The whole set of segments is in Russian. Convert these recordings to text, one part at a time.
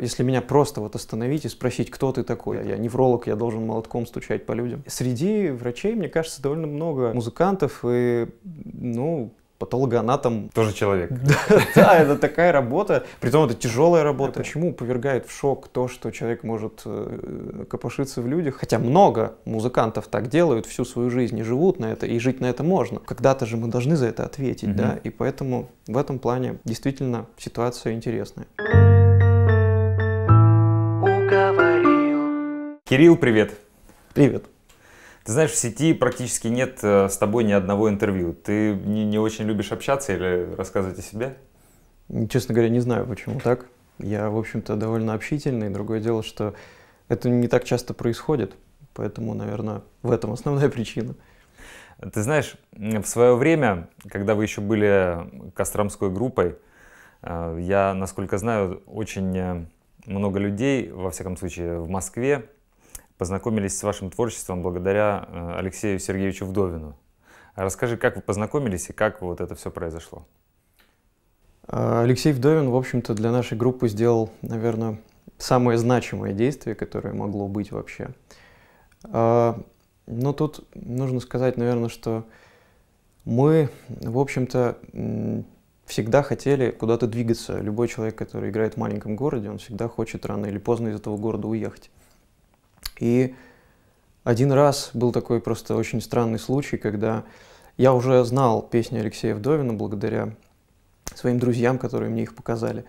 Если меня просто вот остановить и спросить, кто ты такой, я невролог, я должен молотком стучать по людям. Среди врачей, мне кажется, довольно много музыкантов и, ну, патологоанатом. Тоже человек. Да, это такая работа. Притом это тяжелая работа. Почему повергает в шок то, что человек может э, копошиться в людях? Хотя много музыкантов так делают всю свою жизнь и живут на это, и жить на это можно. Когда-то же мы должны за это ответить, да? И поэтому в этом плане действительно ситуация интересная. Кирилл, привет. Привет. Ты знаешь, в сети практически нет э, с тобой ни одного интервью. Ты не, не очень любишь общаться или рассказывать о себе? Честно говоря, не знаю, почему так. Я, в общем-то, довольно общительный. Другое дело, что это не так часто происходит. Поэтому, наверное, в этом основная причина. Ты знаешь, в свое время, когда вы еще были Костромской группой, э, я, насколько знаю, очень э, много людей, во всяком случае, в Москве, познакомились с вашим творчеством благодаря э, Алексею Сергеевичу Вдовину. Расскажи, как вы познакомились и как вот это все произошло? А, Алексей Вдовин, в общем-то, для нашей группы сделал, наверное, самое значимое действие, которое могло быть вообще. А, но тут нужно сказать, наверное, что мы, в общем-то, всегда хотели куда-то двигаться. Любой человек, который играет в маленьком городе, он всегда хочет рано или поздно из этого города уехать. И один раз был такой просто очень странный случай, когда я уже знал песни Алексея Вдовина благодаря своим друзьям, которые мне их показали.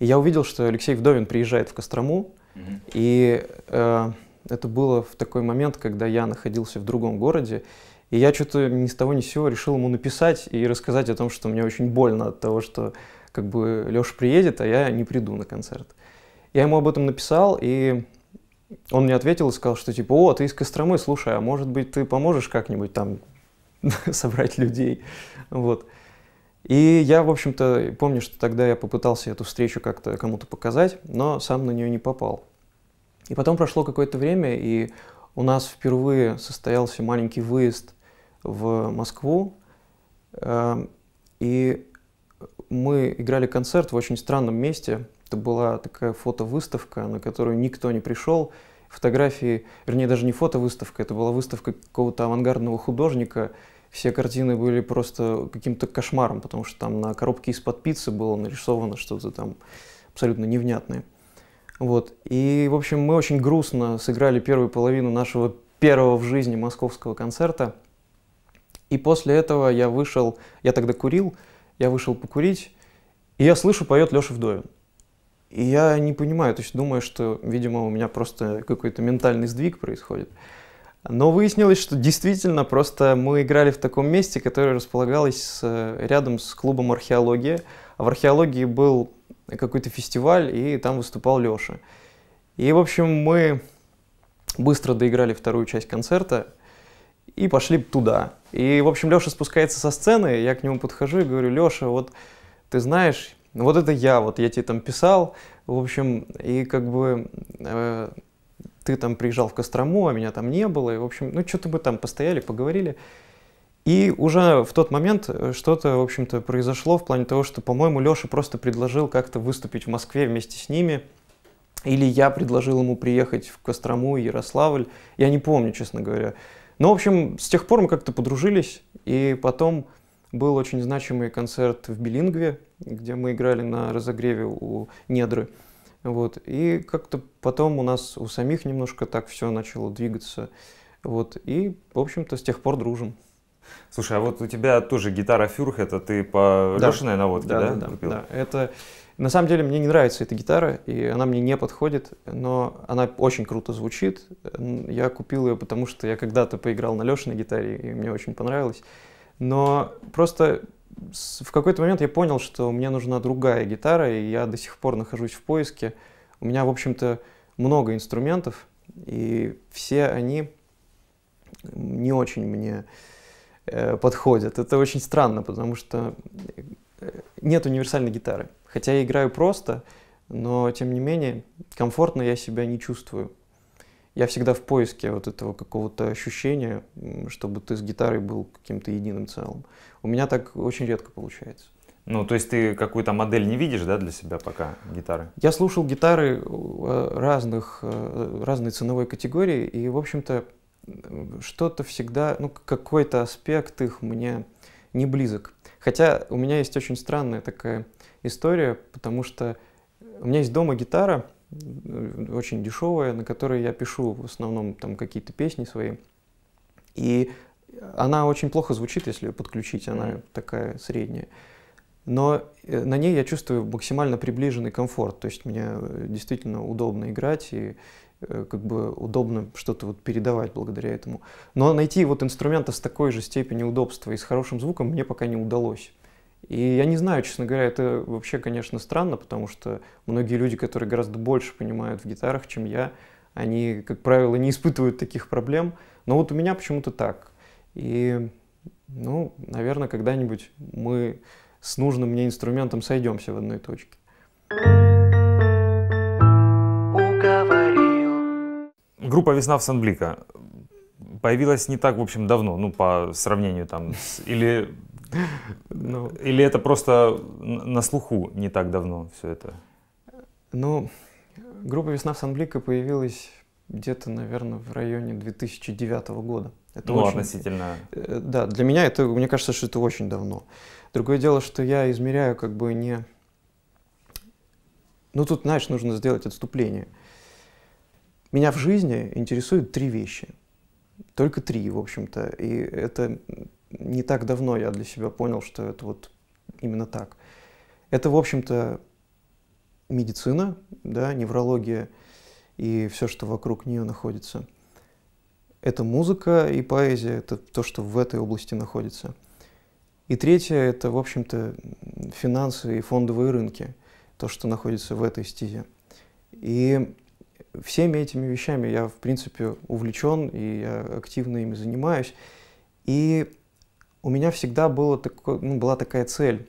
И я увидел, что Алексей Вдовин приезжает в Кострому, mm-hmm. и э, это было в такой момент, когда я находился в другом городе, и я что-то ни с того ни с сего решил ему написать и рассказать о том, что мне очень больно от того, что как бы Леша приедет, а я не приду на концерт. Я ему об этом написал, и он мне ответил и сказал, что типа, о, ты из Костромы, слушай, а может быть ты поможешь как-нибудь там собрать людей, вот. И я, в общем-то, помню, что тогда я попытался эту встречу как-то кому-то показать, но сам на нее не попал. И потом прошло какое-то время, и у нас впервые состоялся маленький выезд в Москву, эм, и мы играли концерт в очень странном месте. Это была такая фотовыставка, на которую никто не пришел фотографии, вернее, даже не фотовыставка, это была выставка какого-то авангардного художника. Все картины были просто каким-то кошмаром, потому что там на коробке из-под пиццы было нарисовано что-то там абсолютно невнятное. Вот. И, в общем, мы очень грустно сыграли первую половину нашего первого в жизни московского концерта. И после этого я вышел, я тогда курил, я вышел покурить, и я слышу, поет Леша Вдовин. И я не понимаю, то есть думаю, что, видимо, у меня просто какой-то ментальный сдвиг происходит. Но выяснилось, что действительно просто мы играли в таком месте, которое располагалось рядом с клубом археологии. А в археологии был какой-то фестиваль, и там выступал Лёша. И, в общем, мы быстро доиграли вторую часть концерта и пошли туда. И, в общем, Лёша спускается со сцены, я к нему подхожу и говорю, Лёша, вот ты знаешь, ну вот это я, вот я тебе там писал, в общем, и как бы э, ты там приезжал в Кострому, а меня там не было, и, в общем, ну что-то мы там постояли, поговорили. И уже в тот момент э, что-то, в общем-то, произошло в плане того, что, по-моему, Леша просто предложил как-то выступить в Москве вместе с ними, или я предложил ему приехать в Кострому, Ярославль, я не помню, честно говоря. Но, ну, в общем, с тех пор мы как-то подружились, и потом был очень значимый концерт в Белингве, где мы играли на разогреве у Недры. Вот. И как-то потом у нас у самих немножко так все начало двигаться. Вот. И, в общем-то, с тех пор дружим. Слушай, а вот у тебя тоже гитара Фюрх, это ты по да. Лешиной наводке, да? Да, да, купил? да. Это, на самом деле, мне не нравится эта гитара, и она мне не подходит, но она очень круто звучит. Я купил ее, потому что я когда-то поиграл на Лешиной гитаре, и мне очень понравилось. Но просто в какой-то момент я понял, что мне нужна другая гитара, и я до сих пор нахожусь в поиске. У меня, в общем-то, много инструментов, и все они не очень мне э, подходят. Это очень странно, потому что э, нет универсальной гитары. Хотя я играю просто, но тем не менее комфортно я себя не чувствую я всегда в поиске вот этого какого-то ощущения, чтобы ты с гитарой был каким-то единым целым. У меня так очень редко получается. Ну, то есть ты какую-то модель не видишь, да, для себя пока гитары? Я слушал гитары э, разных, э, разной ценовой категории, и, в общем-то, что-то всегда, ну, какой-то аспект их мне не близок. Хотя у меня есть очень странная такая история, потому что у меня есть дома гитара, Э, очень дешевая, на которой я пишу в основном там какие-то песни свои. И она очень плохо звучит, если ее подключить, она mm-hmm. такая средняя. Но э, на ней я чувствую максимально приближенный комфорт, то есть мне э, действительно удобно играть и как бы удобно что-то вот передавать благодаря этому. Но найти вот инструмента с такой же степенью удобства и с хорошим звуком мне пока не удалось. И я не знаю, честно говоря, это вообще, конечно, странно, потому что многие люди, которые гораздо больше понимают в гитарах, чем я, они, как правило, не испытывают таких проблем. Но вот у меня почему-то так. И, ну, наверное, когда-нибудь мы с нужным мне инструментом сойдемся в одной точке. Группа «Весна в Сан-Блика появилась не так, в общем, давно, ну, по сравнению там с... Или ну, Или это просто на слуху не так давно все это? Ну, группа «Весна» в Санблика появилась где-то, наверное, в районе 2009 года. Это ну, очень... относительно. Э, да, для меня это, мне кажется, что это очень давно. Другое дело, что я измеряю как бы не... Ну, тут, знаешь, нужно сделать отступление. Меня в жизни интересуют три вещи. Только три, в общем-то. И это не так давно я для себя понял, что это вот именно так. Это, в общем-то, медицина, да, неврология и все, что вокруг нее находится. Это музыка и поэзия, это то, что в этой области находится. И третье – это, в общем-то, финансы и фондовые рынки, то, что находится в этой стезе. И всеми этими вещами я, в принципе, увлечен, и я активно ими занимаюсь. И у меня всегда было такое, ну, была такая цель,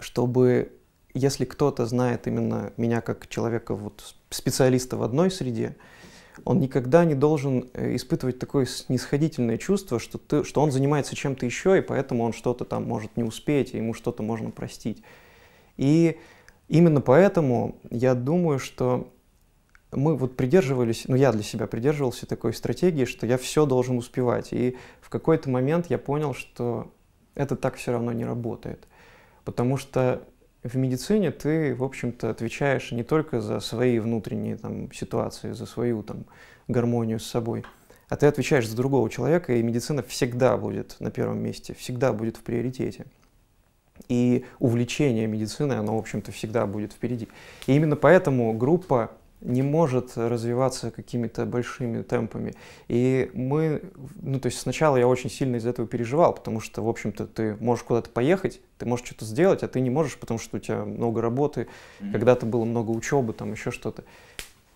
чтобы если кто-то знает именно меня как человека, вот специалиста в одной среде, он никогда не должен э, испытывать такое снисходительное чувство, что, ты, что он занимается чем-то еще, и поэтому он что-то там может не успеть, и ему что-то можно простить. И именно поэтому я думаю, что мы вот придерживались, ну я для себя придерживался такой стратегии, что я все должен успевать. И в какой-то момент я понял, что это так все равно не работает. Потому что в медицине ты, в общем-то, отвечаешь не только за свои внутренние там, ситуации, за свою там, гармонию с собой, а ты отвечаешь за другого человека, и медицина всегда будет на первом месте, всегда будет в приоритете. И увлечение медициной, оно, в общем-то, всегда будет впереди. И именно поэтому группа не может развиваться какими-то большими темпами. И мы, ну то есть сначала я очень сильно из этого переживал, потому что, в общем-то, ты можешь куда-то поехать, ты можешь что-то сделать, а ты не можешь, потому что у тебя много работы, mm-hmm. когда-то было много учебы, там еще что-то.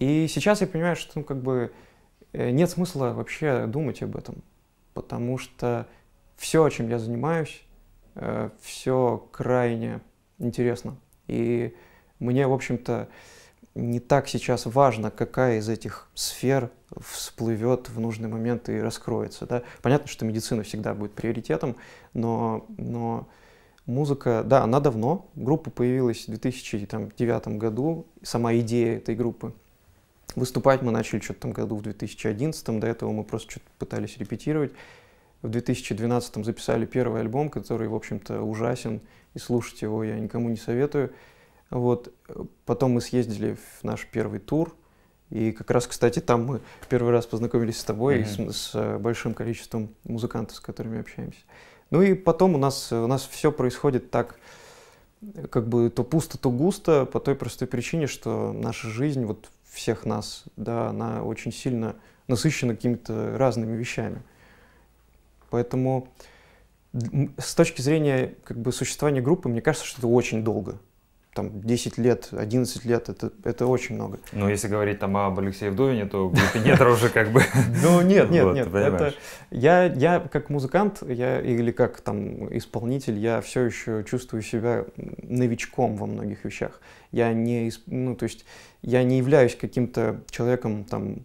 И сейчас я понимаю, что ну, как бы э, нет смысла вообще думать об этом, потому что все, чем я занимаюсь, э, все крайне интересно. И мне, в общем-то, э, не так сейчас важно, какая из этих сфер всплывет в нужный момент и раскроется. Да? Понятно, что медицина всегда будет приоритетом, но, но музыка, да, она давно. Группа появилась в 2009 году, сама идея этой группы. Выступать мы начали что-то там году в 2011, до этого мы просто что-то пытались репетировать. В 2012 записали первый альбом, который, в общем-то, ужасен, и слушать его я никому не советую. Вот. Потом мы съездили в наш первый тур. И как раз, кстати, там мы первый раз познакомились с тобой mm-hmm. и с, с э, большим количеством музыкантов, с которыми общаемся. Ну и потом у нас, у нас все происходит так, как бы то пусто, то густо, по той простой причине, что наша жизнь, вот всех нас, да, она очень сильно насыщена какими-то разными вещами. Поэтому с точки зрения как бы, существования группы, мне кажется, что это очень долго там 10 лет, 11 лет, это, это очень много. Ну, если говорить там об Алексее Вдовине, то Глупинетра уже как бы... Ну нет, нет, нет. я, я как музыкант, я или как там исполнитель, я все еще чувствую себя новичком во многих вещах. Я не, ну то есть, я не являюсь каким-то человеком там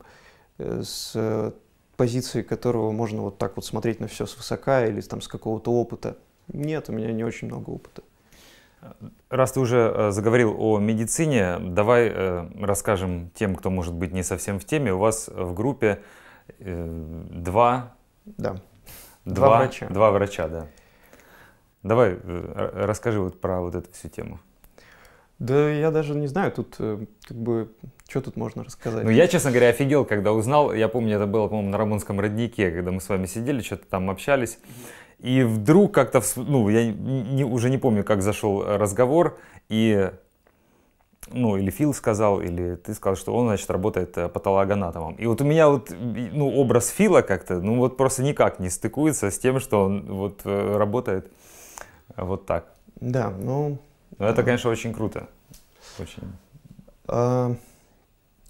э, с позиции которого можно вот так вот смотреть на все свысока или там с какого-то опыта. Нет, у меня не очень много опыта. Раз ты уже э, заговорил о медицине, давай э, расскажем тем, кто может быть не совсем в теме. У вас в группе э, два... Да. Два, два врача. Два врача, да. Давай расскажи вот про вот эту всю тему. Да я даже не знаю, тут как бы, что тут можно рассказать? Ну, я, честно говоря, офигел, когда узнал. Я помню, это было, по-моему, на Рамонском роднике, когда мы с вами сидели, что-то там общались. И вдруг как-то, ну, я не, уже не помню, как зашел э, разговор, и, ну, или Фил сказал, или ты сказал, что он, значит, работает э, патологоанатомом. И вот у меня вот, ну, образ Фила как-то, ну, вот просто никак не стыкуется с тем, что он вот э, работает вот так. Да, ну... Но ну, это, конечно, очень круто. Очень. А,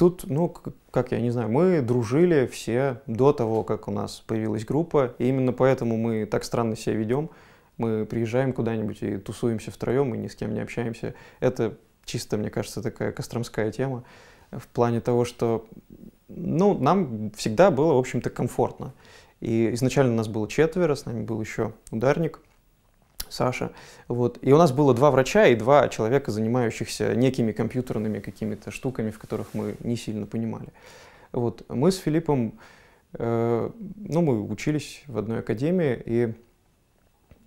Тут, ну, как я не знаю, мы дружили все до того, как у нас появилась группа, и именно поэтому мы так странно себя ведем. Мы приезжаем куда-нибудь и тусуемся втроем, и ни с кем не общаемся. Это чисто, мне кажется, такая костромская тема в плане того, что ну, нам всегда было, в общем-то, комфортно. И изначально у нас было четверо, с нами был еще ударник – Саша. Вот. И у нас было два врача и два человека, занимающихся некими компьютерными какими-то штуками, в которых мы не сильно понимали. Вот. Мы с Филиппом, э, ну, мы учились в одной академии, и,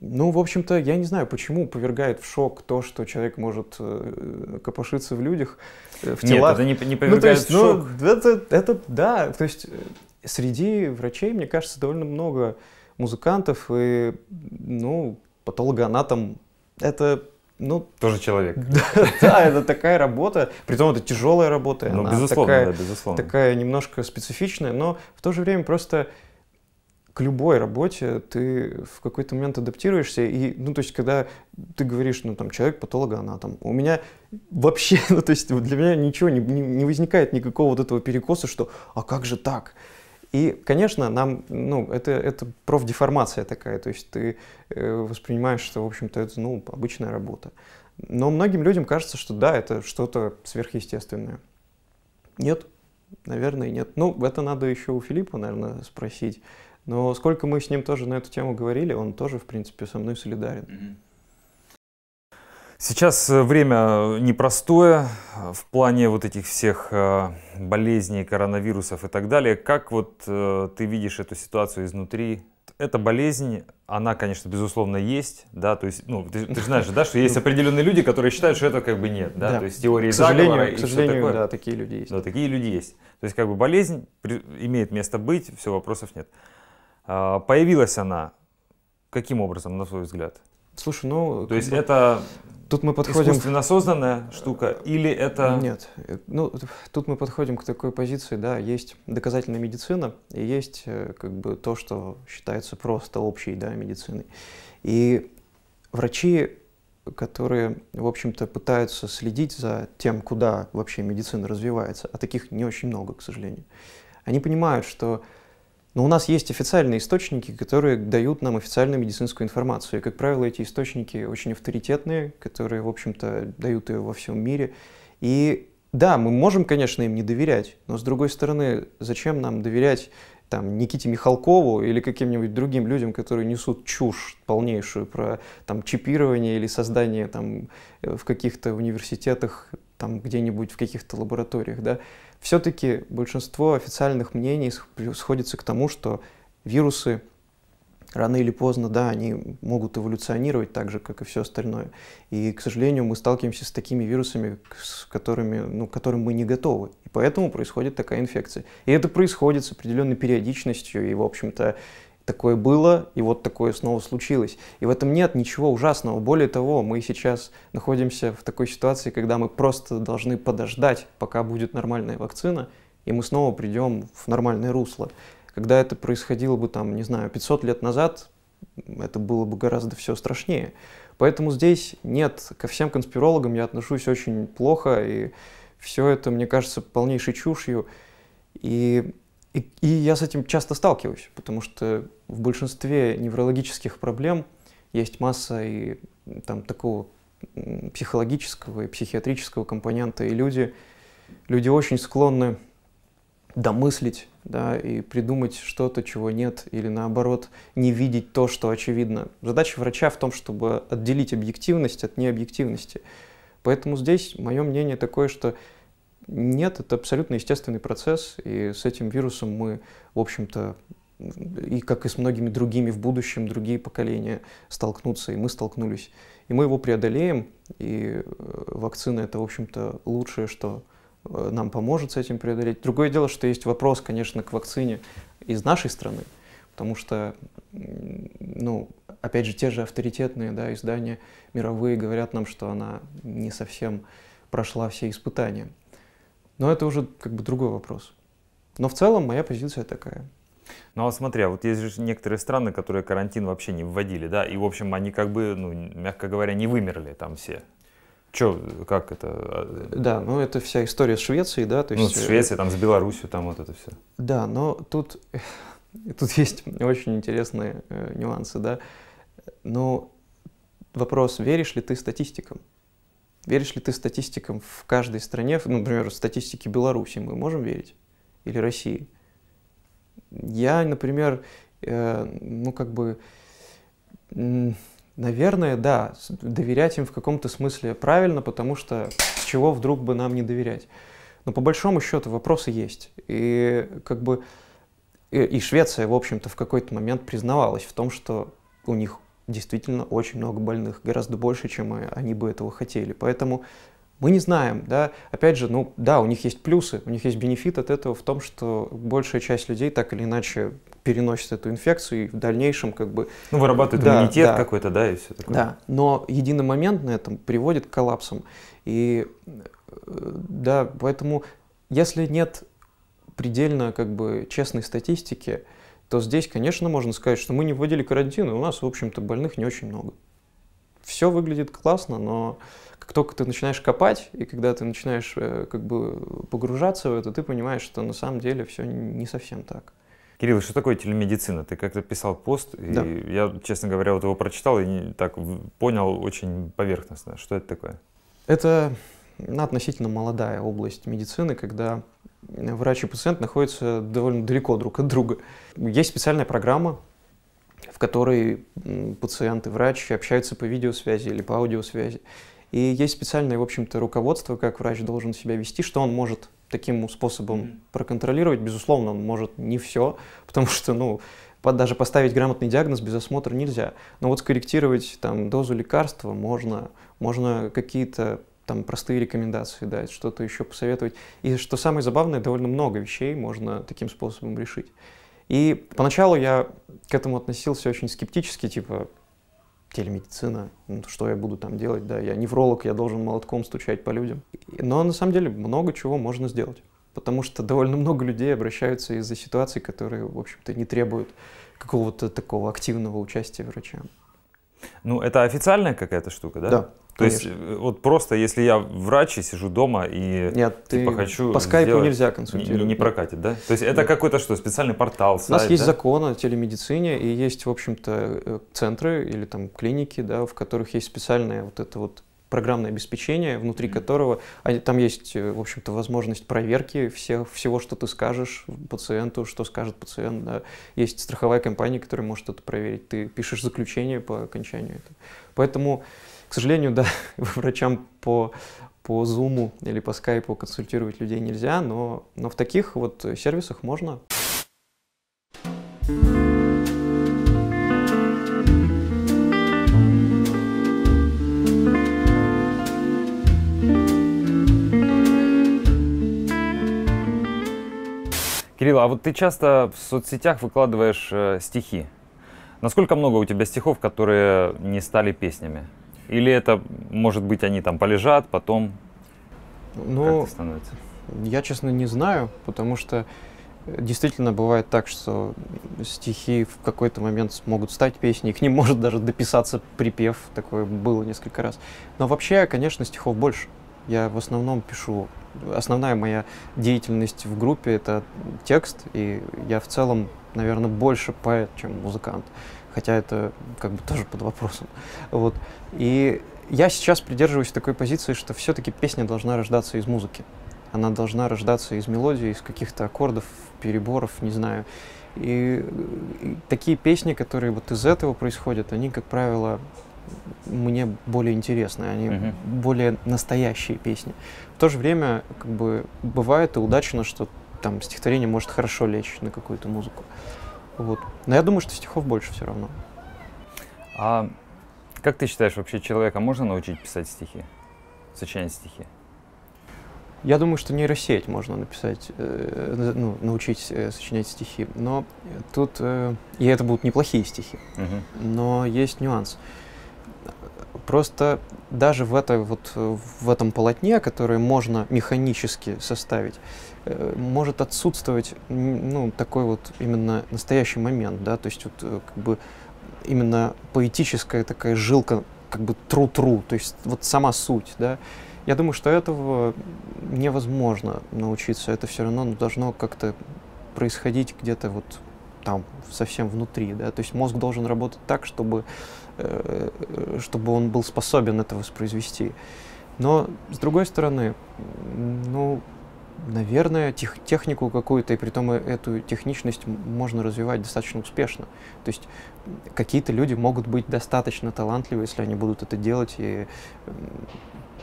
ну, в общем-то, я не знаю, почему повергает в шок то, что человек может э, копошиться в людях, э, в телах. Нет, это не, не повергает ну, то есть, в ну, шок. Ну, это, это, да, то есть э, среди врачей, мне кажется, довольно много музыкантов, и, ну, патологоанатом — это ну, тоже человек. Да, это такая работа. Притом это тяжелая работа. Ну, безусловно, такая, да, безусловно. Такая немножко специфичная, но в то же время просто к любой работе ты в какой-то момент адаптируешься. И, ну, то есть, когда ты говоришь, ну, там, человек патологоанатом, у меня вообще, ну, то есть, для меня ничего не, не, не возникает никакого вот этого перекоса, что «а как же так?» И, конечно, нам, ну, это, это профдеформация такая, то есть ты э, воспринимаешь, что, в общем-то, это, ну, обычная работа. Но многим людям кажется, что да, это что-то сверхъестественное. Нет, наверное, нет. Ну, это надо еще у Филиппа, наверное, спросить. Но сколько мы с ним тоже на эту тему говорили, он тоже, в принципе, со мной солидарен. Mm-hmm. Сейчас э, время э, непростое э, в плане вот этих всех болезней, коронавирусов и так далее. Как вот ты видишь эту ситуацию изнутри? Эта болезнь, она, конечно, безусловно, есть, да, то есть, ну, ты, ты знаешь, да, что есть определенные люди, которые считают, что этого как бы нет, да, да. то есть теории к сожалению, к сожалению, такое. да, такие люди есть. Да, такие люди есть. То есть, как бы болезнь имеет место быть, все, вопросов нет. А, появилась она каким образом, на твой взгляд? Слушай, ну... То есть бы... это тут мы подходим... искусственно созданная штука или это... Нет, э, ну тут мы подходим к такой позиции, да, есть доказательная медицина и есть э, как бы то, что считается просто общей, да, медициной. И врачи которые, в общем-то, пытаются следить за тем, куда вообще медицина развивается, а таких не очень много, к сожалению. Они понимают, что но у нас есть официальные источники, которые дают нам официальную медицинскую информацию. И, как правило, эти источники очень авторитетные, которые, в общем-то, дают ее во всем мире. И да, мы можем, конечно, им не доверять, но, с другой стороны, зачем нам доверять там, Никите Михалкову или каким-нибудь другим людям, которые несут чушь полнейшую про там, чипирование или создание там, э, в каких-то университетах, там, где-нибудь в каких-то лабораториях. Да? все-таки большинство официальных мнений сходится к тому, что вирусы рано или поздно, да, они могут эволюционировать так же, как и все остальное. И, к сожалению, мы сталкиваемся с такими вирусами, с которыми, ну, к которым мы не готовы. И поэтому происходит такая инфекция. И это происходит с определенной периодичностью, и, в общем-то, такое было, и вот такое снова случилось. И в этом нет ничего ужасного. Более того, мы сейчас находимся в такой ситуации, когда мы просто должны подождать, пока будет нормальная вакцина, и мы снова придем в нормальное русло. Когда это происходило бы, там, не знаю, 500 лет назад, это было бы гораздо все страшнее. Поэтому здесь нет, ко всем конспирологам я отношусь очень плохо, и все это, мне кажется, полнейшей чушью. И и, и я с этим часто сталкиваюсь, потому что в большинстве неврологических проблем есть масса и там такого психологического и психиатрического компонента, и люди, люди очень склонны домыслить, да, и придумать что-то, чего нет, или наоборот, не видеть то, что очевидно. Задача врача в том, чтобы отделить объективность от необъективности. Поэтому здесь мое мнение такое, что нет, это абсолютно естественный процесс, и с этим вирусом мы, в общем-то, и как и с многими другими в будущем, другие поколения столкнутся, и мы столкнулись. И мы его преодолеем, и э, вакцина — это, в общем-то, лучшее, что э, нам поможет с этим преодолеть. Другое дело, что есть вопрос, конечно, к вакцине из нашей страны, потому что, ну, опять же, те же авторитетные да, издания мировые говорят нам, что она не совсем прошла все испытания. Но это уже как бы другой вопрос. Но в целом моя позиция такая. Ну а смотри, а вот есть же некоторые страны, которые карантин вообще не вводили, да, и в общем они как бы, ну, мягко говоря, не вымерли там все. Че, как это? А, да, ну это вся история с Швецией, да, то есть. Ну, с э, Швецией, там с Беларусью, там вот это все. Да, но тут тут есть очень интересные э, нюансы, да. Но вопрос, веришь ли ты статистикам? Веришь ли ты статистикам в каждой стране, ну, например, статистике Беларуси мы можем верить? Или России? Я, например, э, ну, как бы, наверное, да, доверять им в каком-то смысле правильно, потому что чего вдруг бы нам не доверять? Но по большому счету вопросы есть. И как бы и, и Швеция, в общем-то, в какой-то момент признавалась в том, что у них действительно очень много больных, гораздо больше, чем э, они бы этого хотели. Поэтому мы не знаем, да, опять же, ну да, у них есть плюсы, у них есть бенефит от этого в том, что большая часть людей так или иначе переносит эту инфекцию и в дальнейшем как бы... Ну, вырабатывает да, иммунитет да, какой-то, да, и все такое. Да, но единый момент на этом приводит к коллапсам. И э, да, поэтому если нет предельно как бы честной статистики, то здесь, конечно, можно сказать, что мы не вводили карантин, и у нас, в общем-то, больных не очень много. Все выглядит классно, но как только ты начинаешь копать, и когда ты начинаешь э, как бы погружаться в это, ты понимаешь, что на самом деле все не совсем так. Кирилл, что такое телемедицина? Ты как-то писал пост, да. и я, честно говоря, вот его прочитал и так понял очень поверхностно, что это такое. Это относительно молодая область медицины, когда врач и пациент находятся довольно далеко друг от друга. Есть специальная программа, в которой пациент и врач общаются по видеосвязи или по аудиосвязи. И есть специальное, в общем-то, руководство, как врач должен себя вести, что он может таким способом проконтролировать. Безусловно, он может не все, потому что, ну, даже поставить грамотный диагноз без осмотра нельзя. Но вот скорректировать там дозу лекарства можно, можно какие-то там простые рекомендации дать, что-то еще посоветовать. И что самое забавное, довольно много вещей можно таким способом решить. И поначалу я к этому относился очень скептически, типа телемедицина, ну, что я буду там делать, да, я невролог, я должен молотком стучать по людям. Но на самом деле много чего можно сделать, потому что довольно много людей обращаются из-за ситуаций, которые, в общем-то, не требуют какого-то такого активного участия врача. Ну, это официальная какая-то штука, да? Да. То Конечно. есть э, вот просто если я врач и сижу дома и Нет, типа, ты хочу по скайпу сделать, нельзя консультировать. Не, не прокатит, да? То есть это Нет. какой-то что, специальный портал, сайт, У нас есть да? закон о телемедицине и есть, в общем-то, э, центры или там клиники, да, в которых есть специальная вот эта вот программное обеспечение, внутри которого а, там есть, э, в общем-то, возможность проверки всех, всего, что ты скажешь пациенту, что скажет пациент. Да. Есть страховая компания, которая может это проверить. Ты пишешь заключение по окончанию этого. Поэтому, к сожалению, да, врачам по по Zoom или по Skype консультировать людей нельзя, но, но в таких вот э, сервисах можно. Кирилл, а вот ты часто в соцсетях выкладываешь э, стихи. Насколько много у тебя стихов, которые не стали песнями? Или это, может быть, они там полежат, потом ну, как становится? Я, честно, не знаю, потому что действительно бывает так, что стихи в какой-то момент могут стать песней, к ним может даже дописаться припев, такое было несколько раз. Но вообще, конечно, стихов больше. Я в основном пишу. Основная моя деятельность в группе — это текст, и я в целом, наверное, больше поэт, чем музыкант. Хотя это как бы тоже под вопросом. Вот. И я сейчас придерживаюсь такой позиции, что все-таки песня должна рождаться из музыки. Она должна рождаться из мелодии, из каких-то аккордов, переборов, не знаю. И, и такие песни, которые вот из этого происходят, они, как правило, мне более интересные, они Uh -huh. более настоящие песни. В то же время, как бы, бывает и удачно, что там стихотворение может хорошо лечь на какую-то музыку. Вот. Но я думаю, что стихов больше все равно. А как ты считаешь, вообще человека можно научить писать стихи, сочинять стихи? Я думаю, что нейросеть можно написать, э, э ну, научить э, сочинять стихи. Но тут... Э, и это будут неплохие стихи. Uh -huh. Но есть нюанс. Просто даже в, этой, вот, э, в этом полотне, которое можно механически составить, э, может отсутствовать ну, такой вот именно настоящий момент, да, то есть вот, э, как бы именно поэтическая такая жилка, как бы тру-тру, то есть вот сама суть, да. Я думаю, что этого невозможно научиться, это все равно должно как-то происходить где-то вот там, совсем внутри, да, то есть мозг должен работать так, чтобы Э, чтобы он был способен это воспроизвести. Но, с другой стороны, ну, наверное, тех, технику какую-то, и при том эту техничность можно развивать достаточно успешно. То есть какие-то люди могут быть достаточно талантливы, если они будут это делать, и,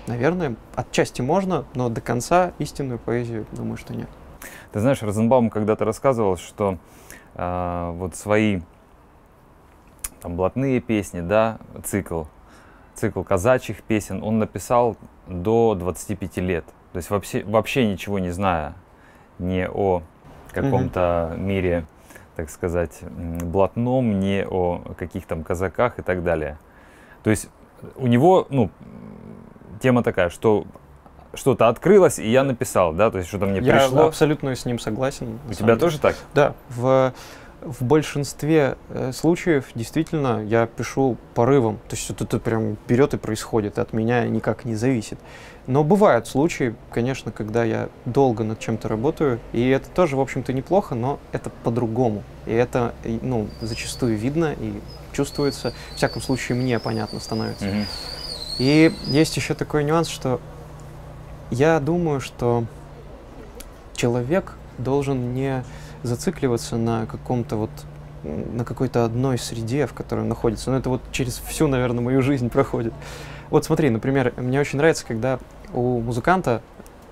наверное, отчасти можно, но до конца истинную поэзию, думаю, что нет. Ты знаешь, Розенбаум когда-то рассказывал, что э, вот свои там блатные песни, да, цикл, цикл казачьих песен, он написал до 25 лет. То есть вообще, вообще ничего не зная ни о каком-то mm мире, так сказать, блатном, ни о каких там казаках и так далее. То есть у него, ну, тема такая, что что-то открылось, и я написал, да, то есть что-то мне я пришло. Я абсолютно с ним согласен. У тебя деле. тоже так? Да, в в большинстве э, случаев действительно я пишу порывом. То есть это, это прям берет и происходит, от меня никак не зависит. Но бывают случаи, конечно, когда я долго над чем-то работаю, и это тоже, в общем-то, неплохо, но это по-другому. И это, ну, зачастую видно и чувствуется. В всяком случае, мне понятно становится. Mm-hmm. И есть еще такой нюанс, что я думаю, что человек должен не зацикливаться на каком-то вот на какой-то одной среде, в которой он находится. Но ну, это вот через всю, наверное, мою жизнь проходит. Вот смотри, например, мне очень нравится, когда у музыканта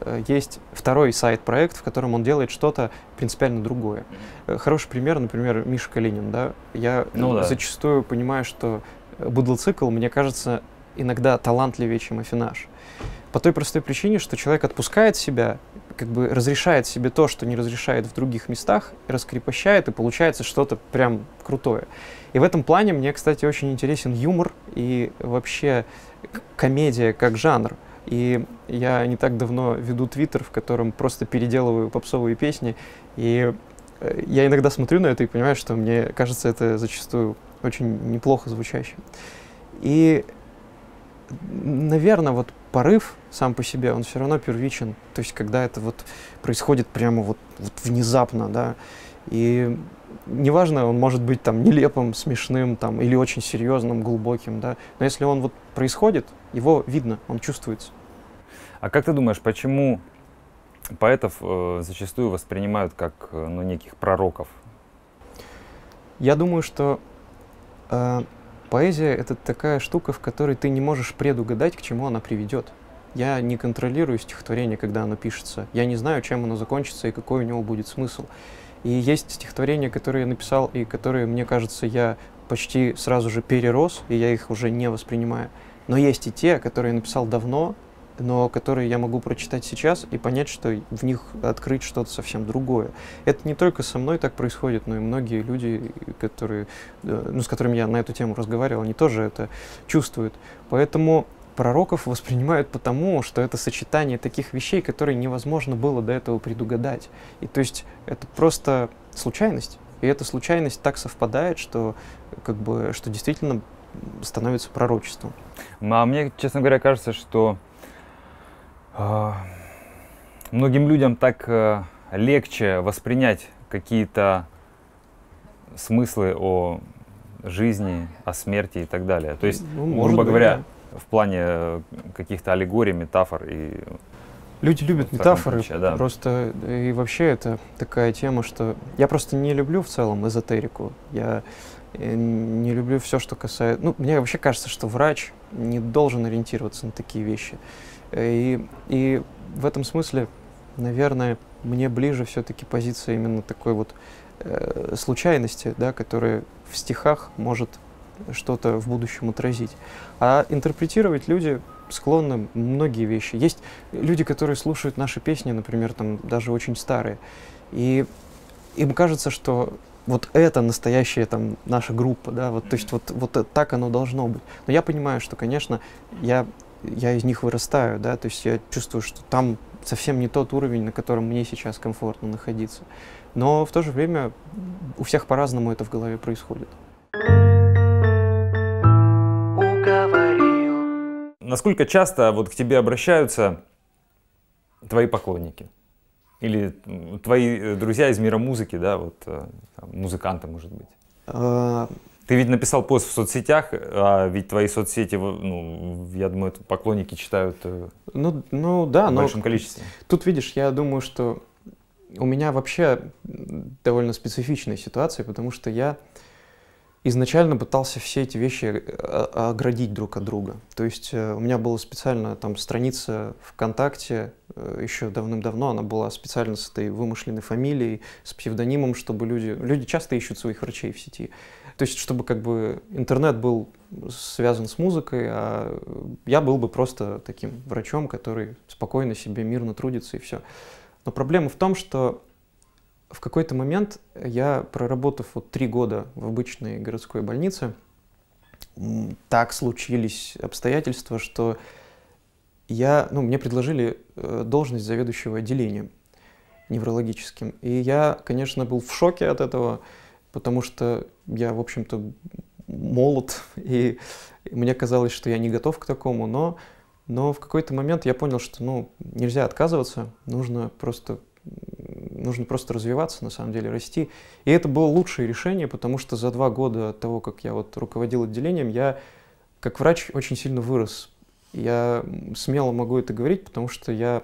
э, есть второй сайт-проект, в котором он делает что-то принципиально другое. Э, хороший пример, например, Миша Калинин, да. Я ну, да. зачастую понимаю, что э, Будлцикл, мне кажется, иногда талантливее, чем Афинаж. По той простой причине, что человек отпускает себя как бы разрешает себе то, что не разрешает в других местах, раскрепощает, и получается что-то прям крутое. И в этом плане мне, кстати, очень интересен юмор и вообще комедия как жанр. И я не так давно веду твиттер, в котором просто переделываю попсовые песни. И э, я иногда смотрю на это и понимаю, что мне кажется это зачастую очень неплохо звучащим. И наверное, вот порыв сам по себе, он все равно первичен. То есть, когда это вот происходит прямо вот, вот внезапно, да. И неважно, он может быть там нелепым, смешным, там, или очень серьезным, глубоким, да. Но если он вот происходит, его видно, он чувствуется. А как ты думаешь, почему поэтов э, зачастую воспринимают как э, ну, неких пророков? Я думаю, что э, Поэзия — это такая штука, в которой ты не можешь предугадать, к чему она приведет. Я не контролирую стихотворение, когда оно пишется. Я не знаю, чем оно закончится и какой у него будет смысл. И есть стихотворения, которые я написал, и которые, мне кажется, я почти сразу же перерос, и я их уже не воспринимаю. Но есть и те, которые я написал давно, но которые я могу прочитать сейчас и понять, что в них открыть что-то совсем другое. Это не только со мной так происходит, но и многие люди, которые, э, ну, с которыми я на эту тему разговаривал, они тоже это чувствуют. Поэтому пророков воспринимают потому, что это сочетание таких вещей, которые невозможно было до этого предугадать. И то есть это просто случайность. И эта случайность так совпадает, что, как бы, что действительно становится пророчеством. Ну, А мне, честно говоря, кажется, что а, многим людям так э, легче воспринять какие-то смыслы о жизни, о смерти и так далее. То есть, ну, грубо быть, говоря, да. в плане э, каких-то аллегорий, метафор и Люди любят вот метафоры, ключе, да. просто и вообще это такая тема, что я просто не люблю в целом эзотерику. Я э, не люблю все, что касается. Ну, мне вообще кажется, что врач не должен ориентироваться на такие вещи. И, и в этом смысле, наверное, мне ближе все-таки позиция именно такой вот э, случайности, да, которая в стихах может что-то в будущем отразить. А интерпретировать люди склонны многие вещи. Есть люди, которые слушают наши песни, например, там даже очень старые, и им кажется, что вот это настоящая там наша группа, да, вот, то есть вот, вот так оно должно быть. Но я понимаю, что, конечно, я я из них вырастаю, да, то есть я чувствую, что там совсем не тот уровень, на котором мне сейчас комфортно находиться. Но в то же время у всех по-разному это в голове происходит. Насколько часто вот к тебе обращаются твои поклонники? Или твои э, друзья из мира музыки, да, вот э, музыканты, может быть? А, ты ведь написал пост в соцсетях, а ведь твои соцсети, ну, я думаю, поклонники читают э, ну, ну, да, в но большом количестве. Тут, видишь, я думаю, что у меня вообще довольно специфичная ситуация, потому что я изначально пытался все эти вещи э, оградить друг от друга. То есть э, у меня была специально там страница ВКонтакте еще давным-давно, она была специально с этой вымышленной фамилией, с псевдонимом, чтобы люди... Люди часто ищут своих врачей в сети. То есть, чтобы как бы интернет был связан с музыкой, а я был бы просто таким врачом, который спокойно себе мирно трудится и все. Но проблема в том, что в какой-то момент я, проработав вот три года в обычной городской больнице, так случились обстоятельства, что я, ну, мне предложили э, должность заведующего отделением неврологическим. И я, конечно, был в шоке от этого, потому что я, в общем-то, молод, и мне казалось, что я не готов к такому, но, но в какой-то момент я понял, что ну, нельзя отказываться, нужно просто нужно просто развиваться, на самом деле, расти. И это было лучшее решение, потому что за два года от того, как я вот руководил отделением, я как врач очень сильно вырос. Я смело могу это говорить, потому что я,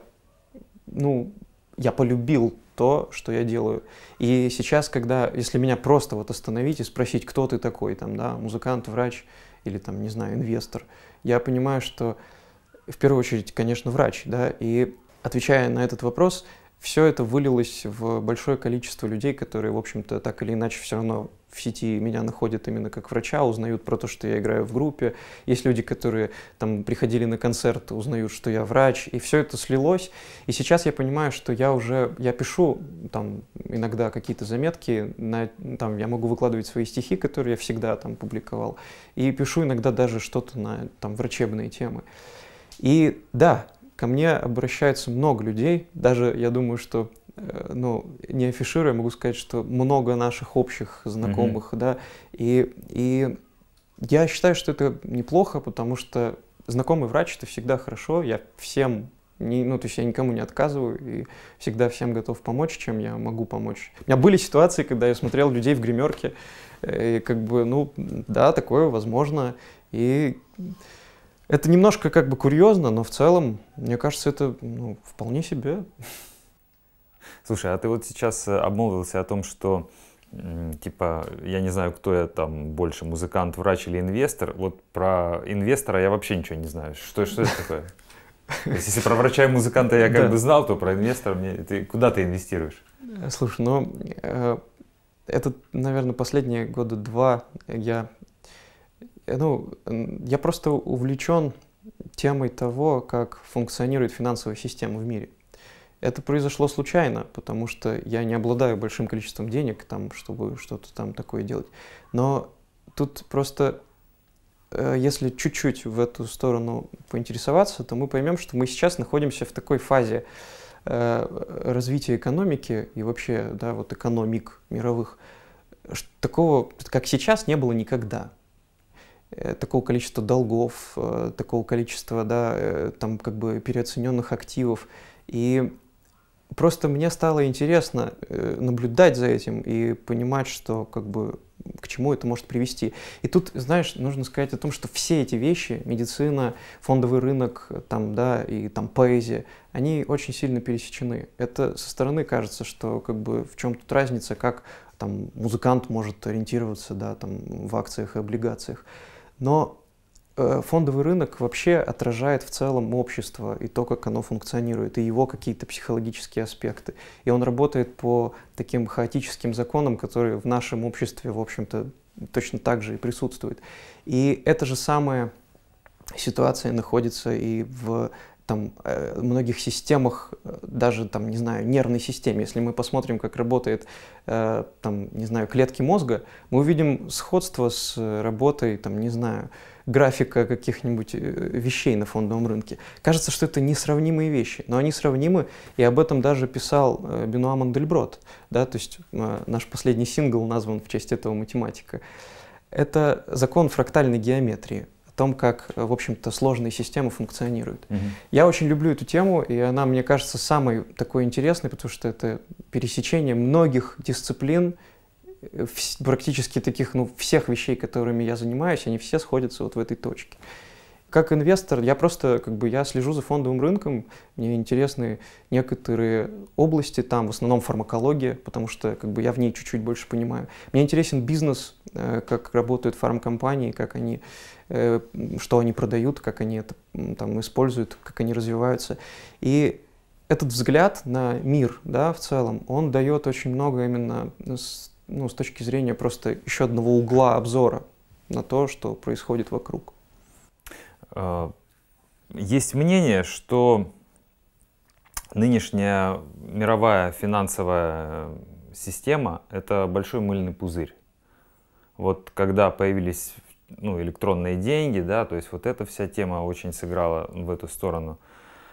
ну, я полюбил то, что я делаю. И сейчас, когда, если меня просто вот остановить и спросить, кто ты такой, там, да, музыкант, врач или там, не знаю, инвестор, я понимаю, что в первую очередь, конечно, врач, да, и отвечая на этот вопрос, все это вылилось в большое количество людей, которые, в общем-то, так или иначе все равно в сети меня находят именно как врача, узнают про то, что я играю в группе. Есть люди, которые там приходили на концерт, узнают, что я врач, и все это слилось. И сейчас я понимаю, что я уже, я пишу там иногда какие-то заметки, на, там я могу выкладывать свои стихи, которые я всегда там публиковал, и пишу иногда даже что-то на там врачебные темы. И да, ко мне обращаются много людей, даже я думаю, что Э, ну, не афишируя, могу сказать, что много наших общих знакомых, mm-hmm. да, и, и я считаю, что это неплохо, потому что знакомый врач это всегда хорошо, я всем не, ну, то есть я никому не отказываю и всегда всем готов помочь, чем я могу помочь. У меня были ситуации, когда я смотрел людей в гримерке, э, и как бы, ну, да, такое возможно, и это немножко как бы курьезно, но в целом, мне кажется, это ну, вполне себе Слушай, а ты вот сейчас э, обмолвился о том, что типа, я не знаю, кто я там больше, музыкант, врач или инвестор. Вот про инвестора я вообще ничего не знаю. Что, что это такое? То есть, если про врача и музыканта я как да. бы знал, то про инвестора мне... Ты, куда ты инвестируешь? Э, слушай, ну, э, это, наверное, последние года два я... Э, ну, я просто увлечен темой того, как функционирует финансовая система в мире. Это произошло случайно, потому что я не обладаю большим количеством денег, там, чтобы что-то там такое делать. Но тут просто, э, если чуть-чуть в эту сторону поинтересоваться, то мы поймем, что мы сейчас находимся в такой фазе э, развития экономики и вообще, да, вот экономик мировых, такого, как сейчас, не было никогда э, такого количества долгов, такого количества, да, там как бы переоцененных активов. И просто мне стало интересно э, наблюдать за этим и понимать, что как бы к чему это может привести. И тут, знаешь, нужно сказать о том, что все эти вещи, медицина, фондовый рынок, там, да, и там поэзия, они очень сильно пересечены. Это со стороны кажется, что как бы в чем тут разница, как там музыкант может ориентироваться, да, там в акциях и облигациях. Но Э, фондовый рынок вообще отражает в целом общество и то, как оно функционирует, и его какие-то психологические аспекты. И он работает по таким хаотическим законам, которые в нашем обществе, в общем-то, точно так же и присутствуют. И эта же самая ситуация находится и в там, э, многих системах, э, даже, там, не знаю, нервной системе. Если мы посмотрим, как работает, там, не знаю, клетки мозга, мы увидим сходство с работой, там, не знаю, графика каких-нибудь э, вещей на фондовом рынке. Кажется, что это несравнимые вещи, но они сравнимы, и об этом даже писал э, Бенуа Мандельброд, да, то есть э, наш последний сингл назван в честь этого математика. Это закон фрактальной геометрии о том, как, в общем-то, сложные системы функционируют. Угу. Я очень люблю эту тему, и она, мне кажется, самой такой интересной, потому что это пересечение многих дисциплин, Э, практически таких, ну, всех вещей, которыми я занимаюсь, они все сходятся вот в этой точке. Как инвестор, я просто, как бы, я слежу за фондовым рынком, мне интересны некоторые области, там в основном фармакология, потому что, как бы, я в ней чуть-чуть больше понимаю. Мне интересен бизнес, э, как работают фармкомпании, как они, э, что они продают, как они это там используют, как они развиваются. И этот взгляд на мир, да, в целом, он дает очень много именно ну, с точки зрения просто еще одного угла обзора на то, что происходит вокруг. А, есть мнение, что нынешняя мировая финансовая э, система — это большой мыльный пузырь. Вот когда появились ну, электронные деньги, да, то есть вот эта вся тема очень сыграла в эту сторону —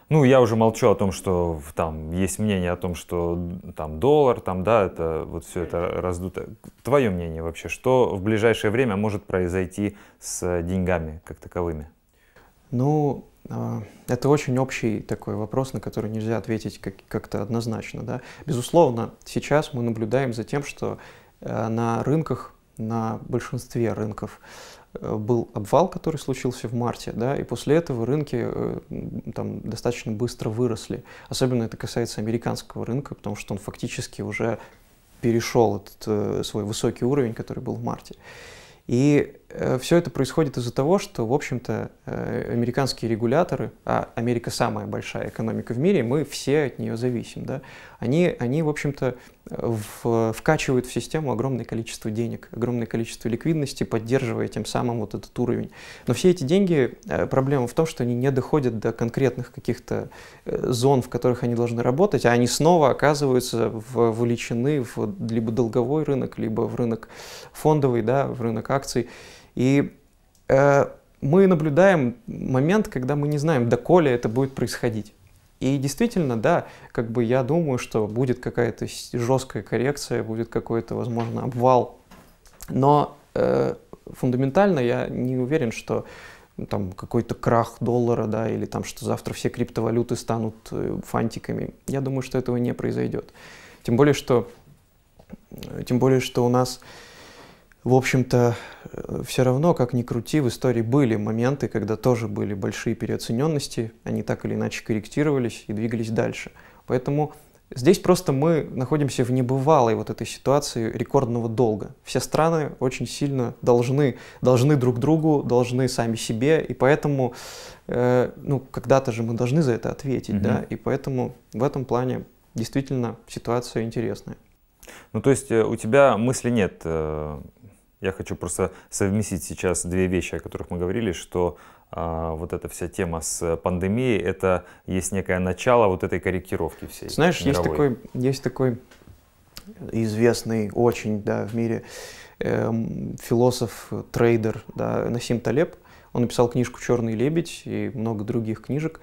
ну, я уже молчу о том, что там есть мнение о том, что там доллар, там, да, это вот все это раздуто. Твое мнение вообще, что в ближайшее время может произойти с деньгами как таковыми? Ну, а, это очень общий такой вопрос, на который нельзя ответить как-то однозначно. Да? Безусловно, сейчас мы наблюдаем за тем, что э, на рынках, на большинстве рынков Э, был обвал, который случился в марте, да, и после этого рынки э, там достаточно быстро выросли. Особенно это касается американского рынка, потому что он фактически уже перешел этот э, свой высокий уровень, который был в марте. И все это происходит из-за того, что, в общем-то, американские регуляторы, а Америка самая большая экономика в мире, мы все от нее зависим, да, они, они в общем-то, э, в, вкачивают в систему огромное количество денег, огромное количество ликвидности, поддерживая тем самым вот этот уровень. Но все эти деньги, э, проблема в том, что они не доходят до конкретных каких-то э, зон, в которых они должны работать, а они снова оказываются в, вовлечены в либо долговой рынок, либо в рынок фондовый, да, в рынок акций. И э, мы наблюдаем момент, когда мы не знаем, доколе это будет происходить. И действительно, да, как бы я думаю, что будет какая-то жесткая коррекция, будет какой-то, возможно, обвал. Но э, фундаментально я не уверен, что ну, там какой-то крах доллара, да, или там, что завтра все криптовалюты станут э, фантиками. Я думаю, что этого не произойдет. Тем более, что, э, тем более, что у нас в общем-то, э, все равно, как ни крути, в истории были моменты, когда тоже были большие переоцененности, они так или иначе корректировались и двигались дальше. Поэтому здесь просто мы находимся в небывалой вот этой ситуации рекордного долга. Все страны очень сильно должны, должны друг другу, должны сами себе, и поэтому, э, ну, когда-то же мы должны за это ответить, угу. да, и поэтому в этом плане действительно ситуация интересная. Ну, то есть э, у тебя мысли нет э, я хочу просто совместить сейчас две вещи, о которых мы говорили, что а, вот эта вся тема с пандемией, это есть некое начало вот этой корректировки всей. Знаешь, мировой. есть такой, есть такой известный очень да, в мире э, философ, трейдер да, Насим Талеб. Он написал книжку «Черный лебедь» и много других книжек.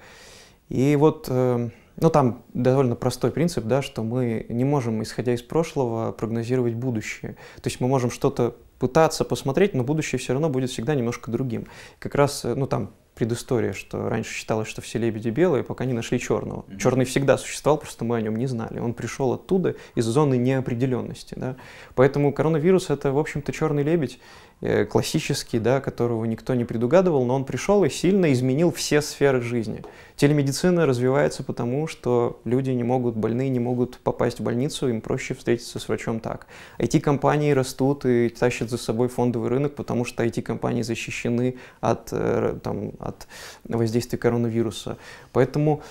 И вот, э, ну там довольно простой принцип, да, что мы не можем, исходя из прошлого, прогнозировать будущее. То есть мы можем что-то пытаться посмотреть, но будущее все равно будет всегда немножко другим. Как раз, э, ну там, предыстория, что раньше считалось, что все лебеди белые, пока не нашли черного. Mm-hmm. Черный всегда существовал, просто мы о нем не знали. Он пришел оттуда из зоны неопределенности. Да? Поэтому коронавирус это, в общем-то, черный лебедь, Э, классический, да, которого никто не предугадывал, но он пришел и сильно изменил все сферы жизни. Телемедицина развивается потому, что люди не могут, больные не могут попасть в больницу, им проще встретиться с врачом так. IT-компании растут и тащат за собой фондовый рынок, потому что IT-компании защищены от, э, там, от воздействия коронавируса. Поэтому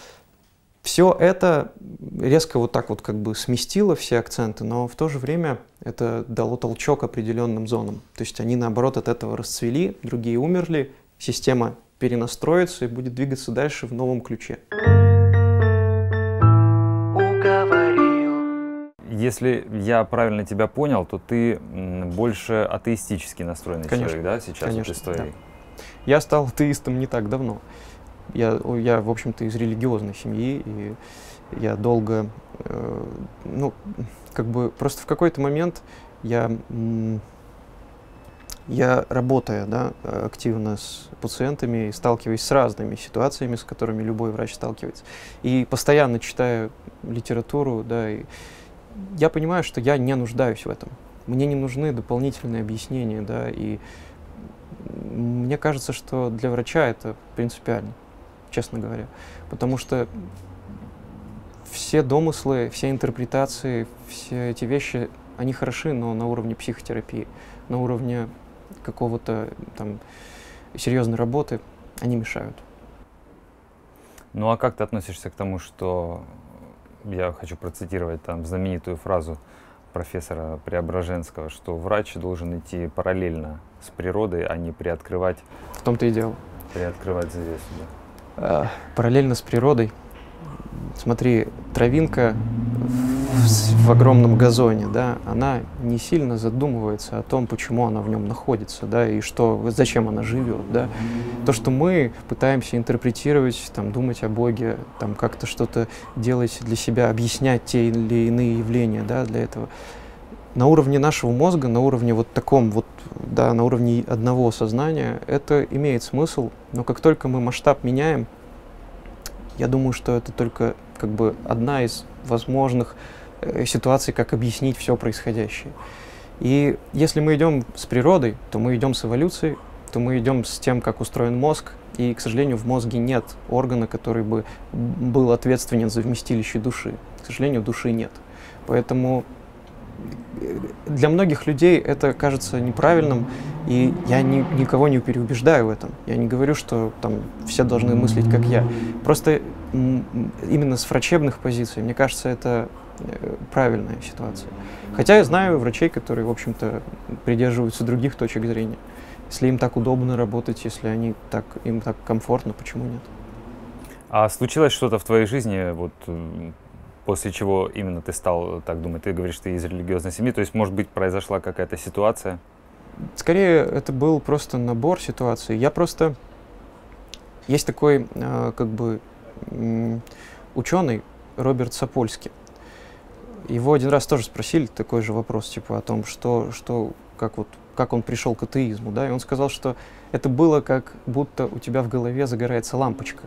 все это резко вот так вот как бы сместило все акценты, но в то же время это дало толчок определенным зонам. То есть они наоборот от этого расцвели, другие умерли, система перенастроится и будет двигаться дальше в новом ключе. Если я правильно тебя понял, то ты больше атеистически настроенный конечно, человек, да, сейчас конечно, вот историей? Да. Я стал атеистом не так давно я, я в общем-то, из религиозной семьи, и я долго, э, ну, как бы просто в какой-то момент я, я работая, да, активно с пациентами, сталкиваясь с разными ситуациями, с которыми любой врач сталкивается, и постоянно читая литературу, да, и я понимаю, что я не нуждаюсь в этом. Мне не нужны дополнительные объяснения, да, и мне кажется, что для врача это принципиально честно говоря. Потому что все домыслы, все интерпретации, все эти вещи, они хороши, но на уровне психотерапии, на уровне какого-то там серьезной работы они мешают. Ну а как ты относишься к тому, что я хочу процитировать там знаменитую фразу профессора Преображенского, что врач должен идти параллельно с природой, а не приоткрывать... В том-то и дело. Приоткрывать здесь да. Э, параллельно с природой. Смотри, травинка в, в огромном газоне, да, она не сильно задумывается о том, почему она в нем находится, да, и что, зачем она живет, да. То, что мы пытаемся интерпретировать, там, думать о Боге, там, как-то что-то делать для себя, объяснять те или иные явления, да, для этого – на уровне нашего мозга, на уровне вот таком вот, да, на уровне одного сознания, это имеет смысл, но как только мы масштаб меняем, я думаю, что это только как бы одна из возможных э, ситуаций, как объяснить все происходящее. И если мы идем с природой, то мы идем с эволюцией, то мы идем с тем, как устроен мозг, и, к сожалению, в мозге нет органа, который бы был ответственен за вместилище души. К сожалению, души нет. Поэтому для многих людей это кажется неправильным, и я ни, никого не переубеждаю в этом. Я не говорю, что там все должны мыслить, как я. Просто именно с врачебных позиций, мне кажется, это э, правильная ситуация. Хотя я знаю врачей, которые, в общем-то, придерживаются других точек зрения. Если им так удобно работать, если они так, им так комфортно, почему нет? А случилось что-то в твоей жизни, вот после чего именно ты стал так думать? Ты говоришь, ты из религиозной семьи, то есть, может быть, произошла какая-то ситуация? Скорее, это был просто набор ситуаций. Я просто... Есть такой, э, как бы, ученый Роберт Сапольский. Его один раз тоже спросили такой же вопрос, типа, о том, что, что, как вот, как он пришел к атеизму, да, и он сказал, что это было как будто у тебя в голове загорается лампочка.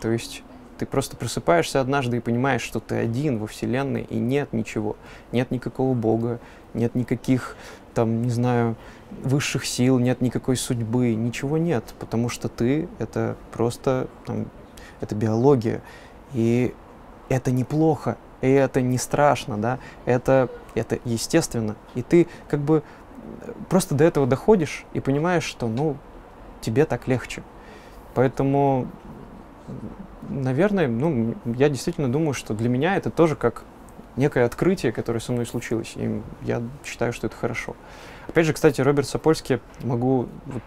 То есть ты просто просыпаешься однажды и понимаешь, что ты один во Вселенной, и нет ничего. Нет никакого Бога, нет никаких, там, не знаю, высших сил, нет никакой судьбы, ничего нет, потому что ты — это просто, там, это биология. И это неплохо, и это не страшно, да, это, это естественно. И ты как бы просто до этого доходишь и понимаешь, что, ну, тебе так легче. Поэтому наверное, ну, я действительно думаю, что для меня это тоже как некое открытие, которое со мной случилось, и я считаю, что это хорошо. Опять же, кстати, Роберт Сапольский, могу, вот,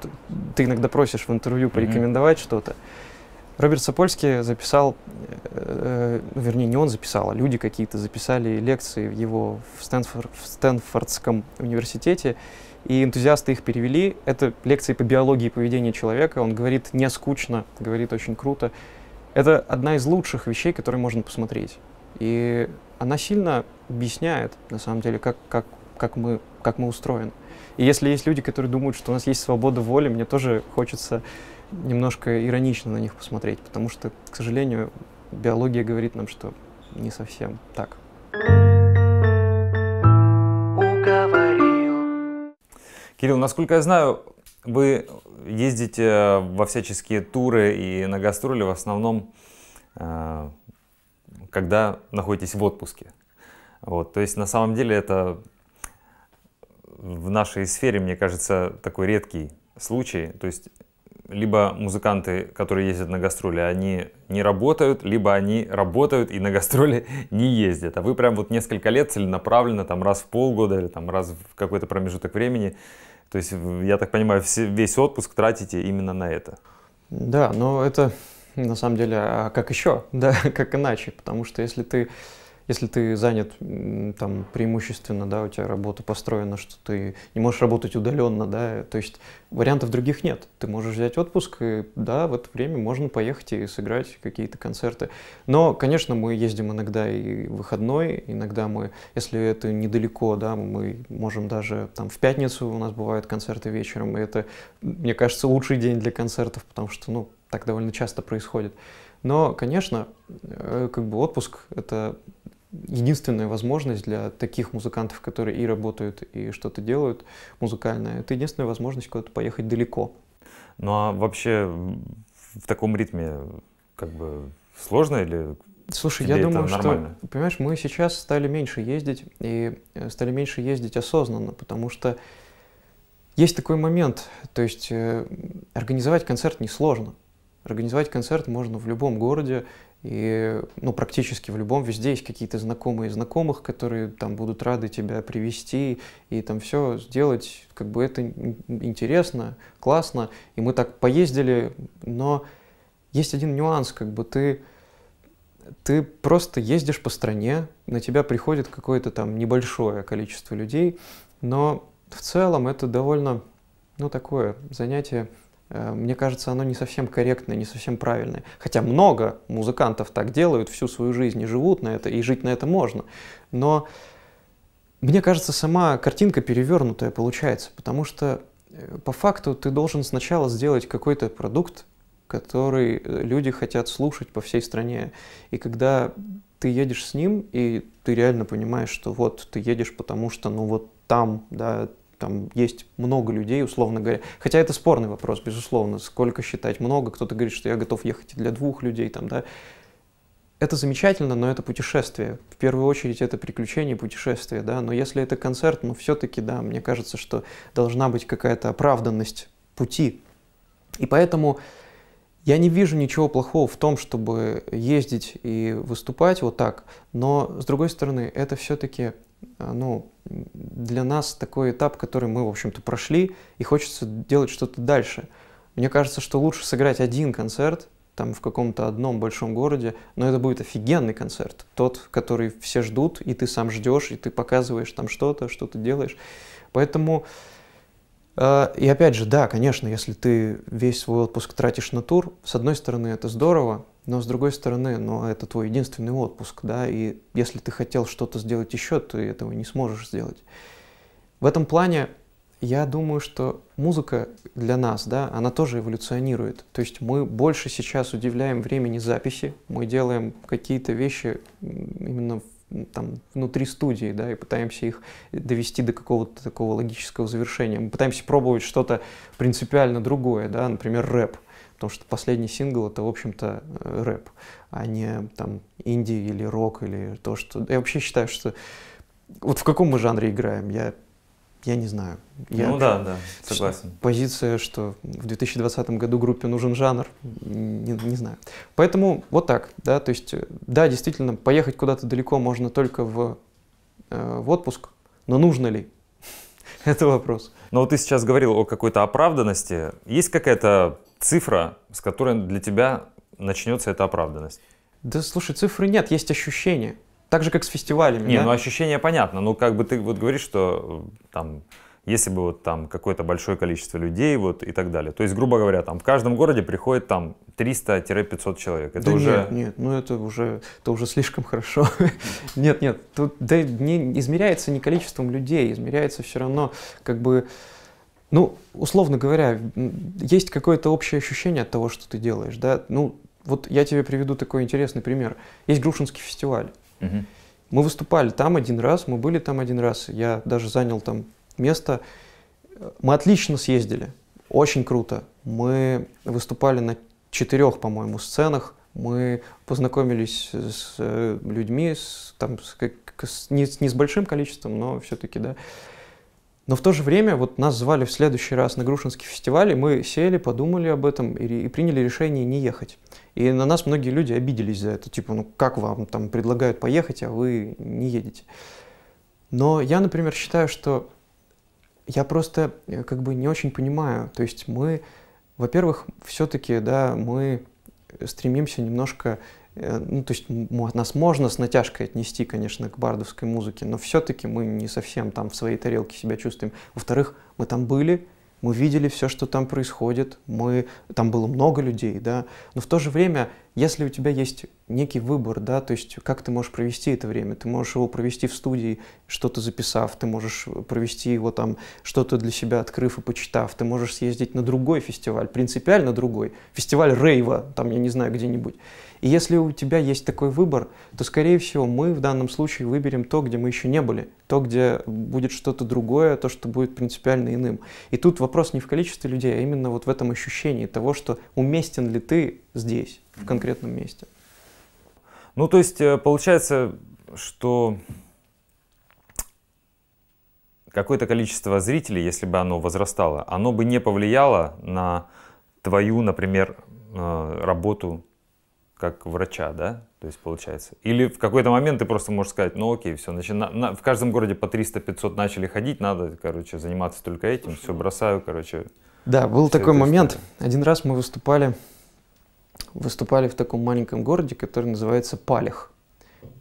ты иногда просишь в интервью порекомендовать mm-hmm. что-то. Роберт Сапольский записал, э, вернее, не он записал, а люди какие-то записали лекции его в, Стэнфор, в Стэнфордском университете, и энтузиасты их перевели. Это лекции по биологии поведения человека. Он говорит не скучно, говорит очень круто. Это одна из лучших вещей, которые можно посмотреть. И она сильно объясняет, на самом деле, как, как, как, мы, как мы устроены. И если есть люди, которые думают, что у нас есть свобода воли, мне тоже хочется немножко иронично на них посмотреть, потому что, к сожалению, биология говорит нам, что не совсем так. thank you Кирилл, насколько я знаю, вы ездите э, во всяческие туры и на гастроли в основном, э, когда находитесь в отпуске. Вот, то есть на самом деле это в нашей сфере, мне кажется, такой редкий случай. То есть либо музыканты, которые ездят на гастроли, они не работают, либо они работают и на гастроли не ездят. А вы прям вот несколько лет целенаправленно, там раз в полгода или там раз в какой-то промежуток времени то есть, я так понимаю, весь отпуск тратите именно на это. Да, но это на самом деле, а как еще? Да, как иначе? Потому что если ты если ты занят там преимущественно, да, у тебя работа построена, что ты не можешь работать удаленно, да, то есть вариантов других нет. Ты можешь взять отпуск, и да, в это время можно поехать и сыграть какие-то концерты. Но, конечно, мы ездим иногда и в выходной, иногда мы, если это недалеко, да, мы можем даже там в пятницу у нас бывают концерты вечером, и это, мне кажется, лучший день для концертов, потому что, ну, так довольно часто происходит. Но, конечно, э, как бы отпуск — это единственная возможность для таких музыкантов, которые и работают, и что-то делают музыкальное, это единственная возможность куда-то поехать далеко. Ну а вообще в таком ритме как бы сложно или Слушай, я думаю, нормально? что, понимаешь, мы сейчас стали меньше ездить, и э, стали меньше ездить осознанно, потому что есть такой момент, то есть э, организовать концерт несложно. Организовать концерт можно в любом городе, и, ну, практически в любом везде есть какие-то знакомые знакомых, которые там будут рады тебя привести и там все сделать. Как бы это интересно, классно. И мы так поездили, но есть один нюанс, как бы ты ты просто ездишь по стране, на тебя приходит какое-то там небольшое количество людей, но в целом это довольно, ну, такое занятие Э, мне кажется, оно не совсем корректное, не совсем правильное. Хотя много музыкантов так делают всю свою жизнь и живут на это, и жить на это можно. Но мне кажется, сама картинка перевернутая получается, потому что э, по факту ты должен сначала сделать какой-то продукт, который э, люди хотят слушать по всей стране. И когда ты едешь с ним, и ты реально понимаешь, что вот ты едешь, потому что, ну вот там, да, там есть много людей, условно говоря. Хотя это спорный вопрос, безусловно, сколько считать много. Кто-то говорит, что я готов ехать для двух людей, там, да. Это замечательно, но это путешествие. В первую очередь это приключение, путешествие, да. Но если это концерт, ну все-таки, да, мне кажется, что должна быть какая-то оправданность пути. И поэтому я не вижу ничего плохого в том, чтобы ездить и выступать вот так, но, с другой стороны, это все-таки а, ну, для нас такой этап, который мы, в общем-то, прошли, и хочется делать что-то дальше. Мне кажется, что лучше сыграть один концерт, там в каком-то одном большом городе, но это будет офигенный концерт. Тот, который все ждут, и ты сам ждешь, и ты показываешь там что-то, что ты делаешь. Поэтому, э, и опять же, да, конечно, если ты весь свой отпуск тратишь на тур, с одной стороны, это здорово, но с другой стороны, ну, это твой единственный отпуск, да, и если ты хотел что-то сделать еще, ты этого не сможешь сделать. В этом плане я думаю, что музыка для нас, да, она тоже эволюционирует. То есть мы больше сейчас удивляем времени записи, мы делаем какие-то вещи именно там, внутри студии, да, и пытаемся их довести до какого-то такого логического завершения. Мы пытаемся пробовать что-то принципиально другое, да, например, рэп потому что последний сингл это, в общем-то, э, рэп, а не там инди или рок или то, что... Я вообще считаю, что вот в каком мы жанре играем, я, я не знаю. Я ну да, да, согласен. Позиция, что в 2020 году группе нужен жанр, не, не знаю. Поэтому вот так, да, то есть, э, да, действительно, поехать куда-то далеко можно только в, э, в отпуск, но нужно ли? Это вопрос. Но ну, вот ты сейчас говорил о какой-то оправданности. Есть какая-то цифра, с которой для тебя начнется эта оправданность? Да слушай, цифры нет, есть ощущения. Так же, как с фестивалями. Не, да? ну ощущение понятно. Ну, как бы ты вот говоришь, что э, там, если бы вот там какое-то большое количество людей вот и так далее. То есть, грубо говоря, там в каждом городе приходит там 300-500 человек. Это да уже... Нет, нет, ну это уже, это уже слишком хорошо. нет, нет, тут да не измеряется не количеством людей, измеряется все равно как бы ну, условно говоря, есть какое-то общее ощущение от того, что ты делаешь, да? Ну, вот я тебе приведу такой интересный пример. Есть Грушинский фестиваль. Угу. Мы выступали там один раз, мы были там один раз, я даже занял там место. Мы отлично съездили, очень круто. Мы выступали на четырех, по-моему, сценах. Мы познакомились с э, людьми, с, там, с, с, не, не с большим количеством, но все-таки, да. Но в то же время вот нас звали в следующий раз на Грушинский фестиваль, и мы сели, подумали об этом и, и приняли решение не ехать. И на нас многие люди обиделись за это, типа, ну как вам там предлагают поехать, а вы не едете. Но я, например, считаю, что я просто э, как бы не очень понимаю. То есть мы, во-первых, все-таки, да, мы стремимся немножко Э, ну, то есть нас можно с натяжкой отнести, конечно, к бардовской музыке, но все-таки мы не совсем там в своей тарелке себя чувствуем. Во-вторых, мы там были, мы видели все, что там происходит, мы, там было много людей, да, но в то же время, если у тебя есть некий выбор, да, то есть как ты можешь провести это время, ты можешь его провести в студии, что-то записав, ты можешь э, провести его там, что-то для себя открыв и почитав, ты можешь съездить на другой фестиваль, принципиально другой, фестиваль рейва, там, я не знаю, где-нибудь, и если у тебя есть такой выбор, то, скорее всего, мы в данном случае выберем то, где мы еще не были, то, где будет что-то другое, то, что будет принципиально иным. И тут вопрос не в количестве людей, а именно вот в этом ощущении того, что уместен ли ты здесь, в конкретном месте. Ну, то есть, э, получается, что какое-то количество зрителей, если бы оно возрастало, оно бы не повлияло на твою, например, э, работу как врача, да? То есть получается. Или в какой-то момент ты просто можешь сказать, ну окей, все, Значит, на... в каждом городе по 300-500 начали ходить, надо, короче, заниматься только этим, все бросаю, короче. Да, был такой момент. История. Один раз мы выступали, выступали в таком маленьком городе, который называется Палех.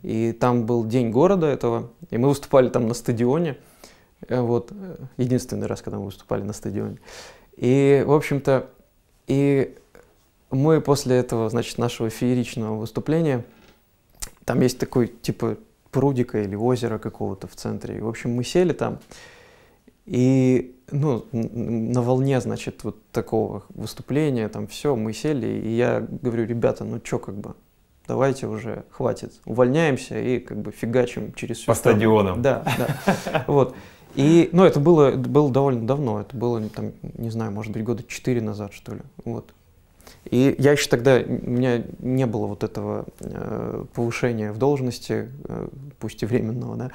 И там был день города этого, и мы выступали там на стадионе. Э, вот, э, единственный раз, когда мы выступали на стадионе. И, в общем-то, и мы после этого, значит, нашего фееричного выступления, там есть такой, типа, прудика или озера какого-то в центре. И, в общем, мы сели там, и, ну, на волне, значит, вот такого выступления, там все, мы сели, и я говорю, ребята, ну что, как бы, давайте уже, хватит, увольняемся и, как бы, фигачим через всю По страну. стадионам. Да, да, вот. И, ну, это было, было довольно давно, это было, там, не знаю, может быть, года четыре назад, что ли, вот. И я еще тогда, у меня не было вот этого э, повышения в должности, э, пусть и временного, да,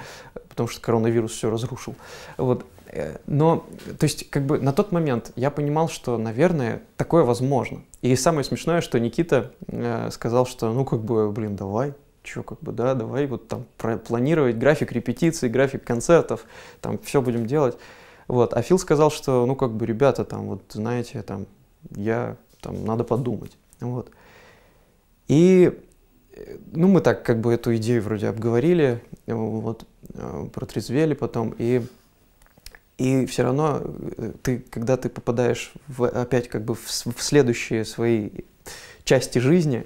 потому что коронавирус все разрушил. Вот. Э, но, то есть, как бы на тот момент я понимал, что, наверное, такое возможно. И самое смешное, что Никита э, сказал, что, ну, как бы, блин, давай, что как бы, да, давай вот там планировать график репетиций, график концертов, там все будем делать. Вот. А Фил сказал, что, ну, как бы, ребята, там, вот, знаете, там, я там надо подумать. Вот. И э, ну, мы так как бы эту идею вроде обговорили, э, вот, э, протрезвели потом, и, и все равно ты, когда ты попадаешь в, опять как бы в, в следующие свои части жизни,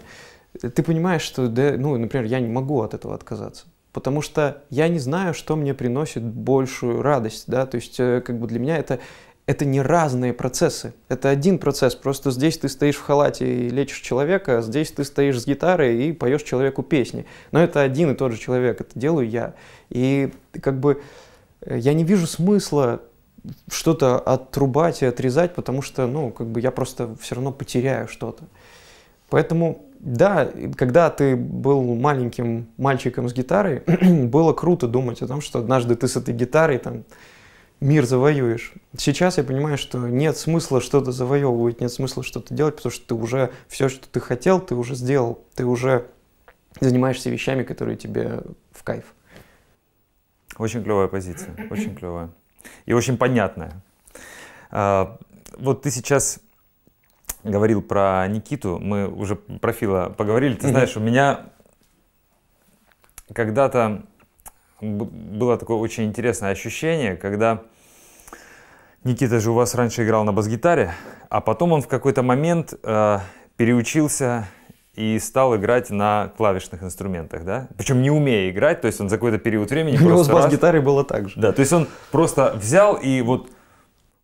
ты понимаешь, что, да, ну, например, я не могу от этого отказаться потому что я не знаю, что мне приносит большую радость, да, то есть как бы для меня это, это не разные процессы. Это один процесс. Просто здесь ты стоишь в халате и лечишь человека, а здесь ты стоишь с гитарой и поешь человеку песни. Но это один и тот же человек, это делаю я. И как бы э, я не вижу смысла что-то отрубать и отрезать, потому что, ну, как бы я просто все равно потеряю что-то. Поэтому, да, когда ты был маленьким мальчиком с гитарой, было круто думать о том, что однажды ты с этой гитарой там мир завоюешь. Сейчас я понимаю, что нет смысла что-то завоевывать, нет смысла что-то делать, потому что ты уже все, что ты хотел, ты уже сделал, ты уже занимаешься вещами, которые тебе в кайф. Очень клевая позиция, очень клевая. И очень понятная. А, вот ты сейчас говорил про Никиту, мы уже про Фила поговорили. Ты знаешь, у меня когда-то было такое очень интересное ощущение, когда Никита же у вас раньше играл на бас-гитаре, а потом он в какой-то момент э, переучился и стал играть на клавишных инструментах, да? Причем не умея играть, то есть он за какой-то период времени У него с бас-гитарой раз... было так же. Да, то есть он просто взял и вот,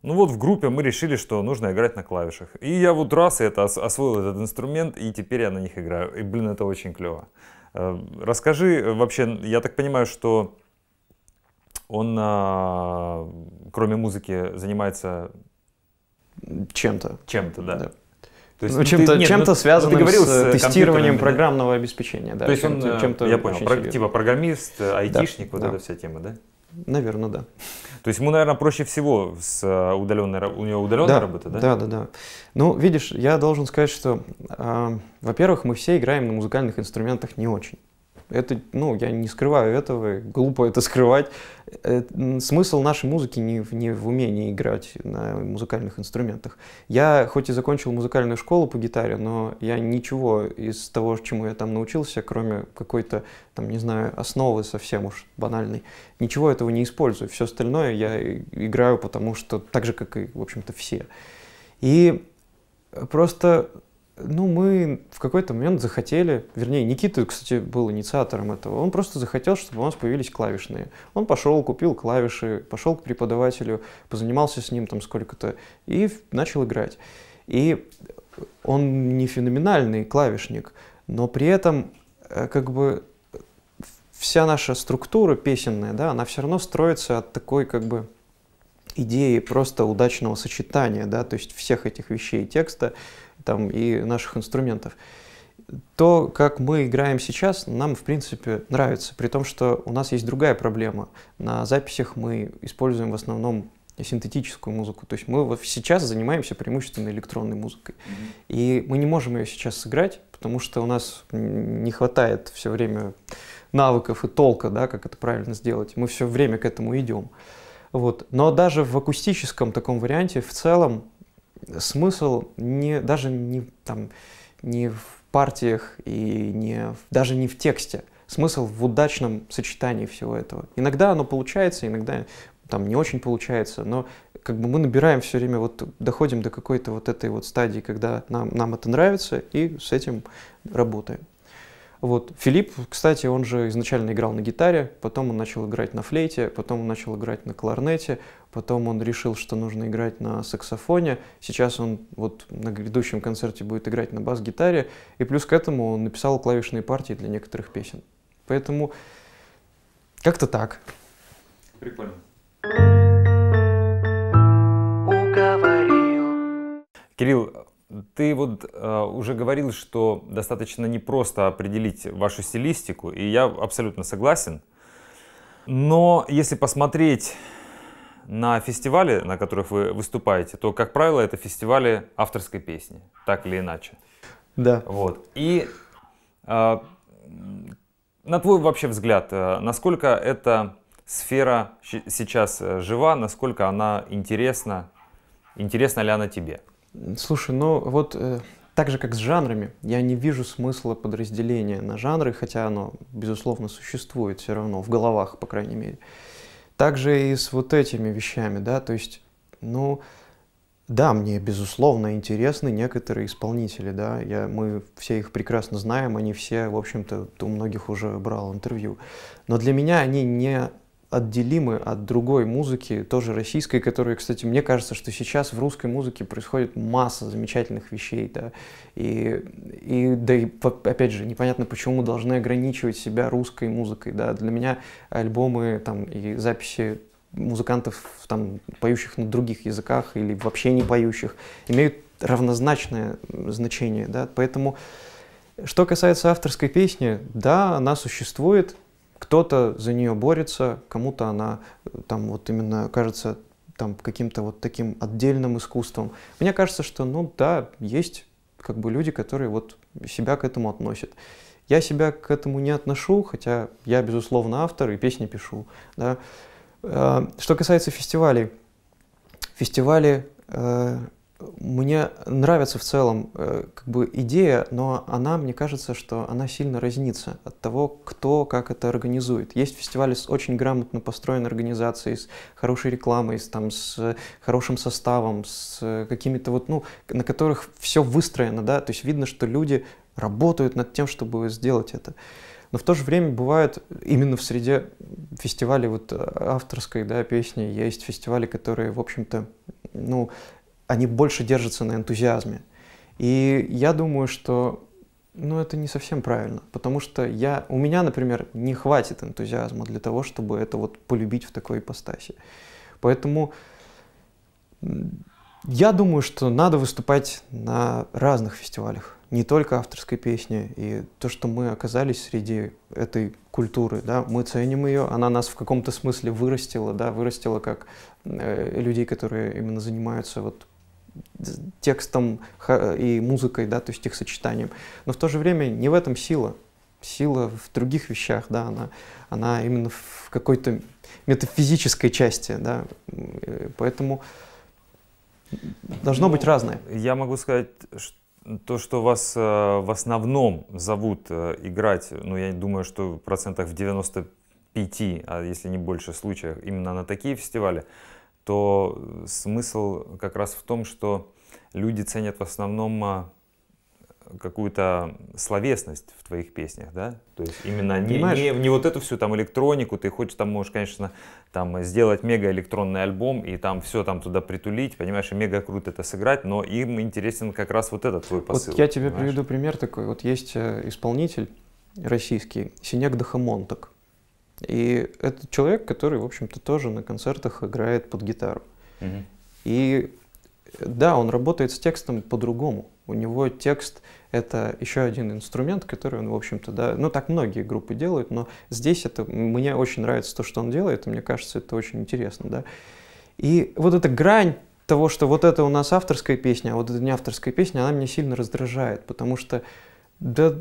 ну вот в группе мы решили, что нужно играть на клавишах. И я вот раз это освоил этот инструмент, и теперь я на них играю. И, блин, это очень клево. Э, расскажи э, вообще, я так понимаю, что он, а, кроме музыки, занимается... Чем-то. Чем-то, да. да. То есть, ну, чем-то, ты, чем-то ну, ну связанным ты говорил с, с э, тестированием программного обеспечения. Да, то есть он, чем-то, я понял, про, типа программист, айтишник, да, вот да. эта вся тема, да? Наверное, да. То есть ему, наверное, проще всего с э, удаленной, у него удаленная да, работа, да? Да, да, да. Ну, видишь, я должен сказать, что, э, во-первых, мы все играем на музыкальных инструментах не очень. Это, ну, я не скрываю этого, глупо это скрывать. Э, смысл нашей музыки не, не в умении играть на музыкальных инструментах. Я хоть и закончил музыкальную школу по гитаре, но я ничего из того, чему я там научился, кроме какой-то, там, не знаю, основы совсем уж банальной, ничего этого не использую. Все остальное я играю, потому что так же, как и, в общем-то, все. И просто ну, мы в какой-то момент захотели, вернее, Никита, кстати, был инициатором этого, он просто захотел, чтобы у нас появились клавишные. Он пошел, купил клавиши, пошел к преподавателю, позанимался с ним там сколько-то и начал играть. И он не феноменальный клавишник, но при этом э, как бы вся наша структура песенная, да, она все равно строится от такой как бы идеи просто удачного сочетания, да, то есть всех этих вещей текста, там, и наших инструментов. То, как мы играем сейчас, нам, в принципе, нравится, при том, что у нас есть другая проблема. На записях мы используем в основном синтетическую музыку. То есть мы сейчас занимаемся преимущественно электронной музыкой. Mm-hmm. И мы не можем ее сейчас сыграть, потому что у нас не хватает все время навыков и толка, да, как это правильно сделать. Мы все время к этому идем. Вот. Но даже в акустическом таком варианте в целом смысл не, даже не, там, не в партиях и не, даже не в тексте. Смысл в удачном сочетании всего этого. Иногда оно получается, иногда там не очень получается, но как бы мы набираем все время, вот доходим до какой-то вот этой вот стадии, когда нам, нам это нравится, и с этим работаем. Вот. Филипп, кстати, он же изначально играл на гитаре, потом он начал играть на флейте, потом он начал играть на кларнете, потом он решил, что нужно играть на саксофоне. Сейчас он вот на грядущем концерте будет играть на бас-гитаре, и плюс к этому он написал клавишные партии для некоторых песен. Поэтому как-то так. Прикольно. Кирилл, ты вот э, уже говорил, что достаточно непросто определить вашу стилистику, и я абсолютно согласен. Но если посмотреть на фестивали, на которых вы выступаете, то, как правило, это фестивали авторской песни, так или иначе. Да. Вот. И э, на твой вообще взгляд, э, насколько эта сфера сейчас э, жива, насколько она интересна, интересна ли она тебе? Слушай, ну вот э, так же, как с жанрами, я не вижу смысла подразделения на жанры, хотя оно, безусловно, существует все равно, в головах, по крайней мере. Также и с вот этими вещами, да, то есть, ну, да, мне, безусловно, интересны некоторые исполнители, да, я, мы все их прекрасно знаем, они все, в общем-то, у многих уже брал интервью. Но для меня они не отделимы от другой музыки, тоже российской, которая, кстати, мне кажется, что сейчас в русской музыке происходит масса замечательных вещей, да, и, и да и, опять же, непонятно, почему мы должны ограничивать себя русской музыкой, да, для меня альбомы, там, и записи музыкантов, там, поющих на других языках или вообще не поющих, имеют равнозначное значение, да, поэтому... Что касается авторской песни, да, она существует, кто-то за нее борется, кому-то она э, там вот именно кажется там каким-то вот таким отдельным искусством. Мне кажется, что ну да, есть как бы люди, которые вот себя к этому относят. Я себя к этому не отношу, хотя я, безусловно, автор и песни пишу. Да. Э, что касается фестивалей, фестивали э, мне нравится в целом э, как бы идея, но она, мне кажется, что она сильно разнится от того, кто как это организует. Есть фестивали с очень грамотно построенной организацией, с хорошей рекламой, с, там, с хорошим составом, с э, какими-то вот, ну, на которых все выстроено, да, то есть видно, что люди работают над тем, чтобы сделать это. Но в то же время бывают именно в среде фестивалей вот э, авторской да, песни есть фестивали, которые, в общем-то, ну, они больше держатся на энтузиазме. И я думаю, что ну, это не совсем правильно, потому что я, у меня, например, не хватит энтузиазма для того, чтобы это вот полюбить в такой ипостаси. Поэтому я думаю, что надо выступать на разных фестивалях, не только авторской песни. И то, что мы оказались среди этой культуры, да, мы ценим ее, она нас в каком-то смысле вырастила, да, вырастила как э, людей, которые именно занимаются вот текстом и музыкой, да, то есть их сочетанием. Но в то же время не в этом сила. Сила в других вещах, да, она, она именно в какой-то метафизической части, да, э, поэтому должно ну, быть разное. Я могу сказать, что то, что вас э, в основном зовут э, играть, ну, я думаю, что в процентах в 95, а если не больше случаев, именно на такие фестивали, то э, смысл как раз в том, что люди ценят в основном а, какую-то словесность в твоих песнях, да? То есть именно не, не, не вот эту всю там электронику, ты хочешь там можешь, конечно, там сделать мега электронный альбом и там все там туда притулить, понимаешь, и мега круто это сыграть, но им интересен как раз вот этот твой посыл. Вот я тебе понимаешь? приведу пример такой, вот есть э, исполнитель российский, Синяк Дахамонток. И это человек, который, в общем-то, тоже на концертах играет под гитару. Угу. И да, он работает с текстом по-другому. У него текст — это еще один инструмент, который он, в общем-то, да... Ну, так многие группы делают, но здесь это... Мне очень нравится то, что он делает, и мне кажется, это очень интересно, да. И вот эта грань того, что вот это у нас авторская песня, а вот это не авторская песня, она меня сильно раздражает, потому что, да,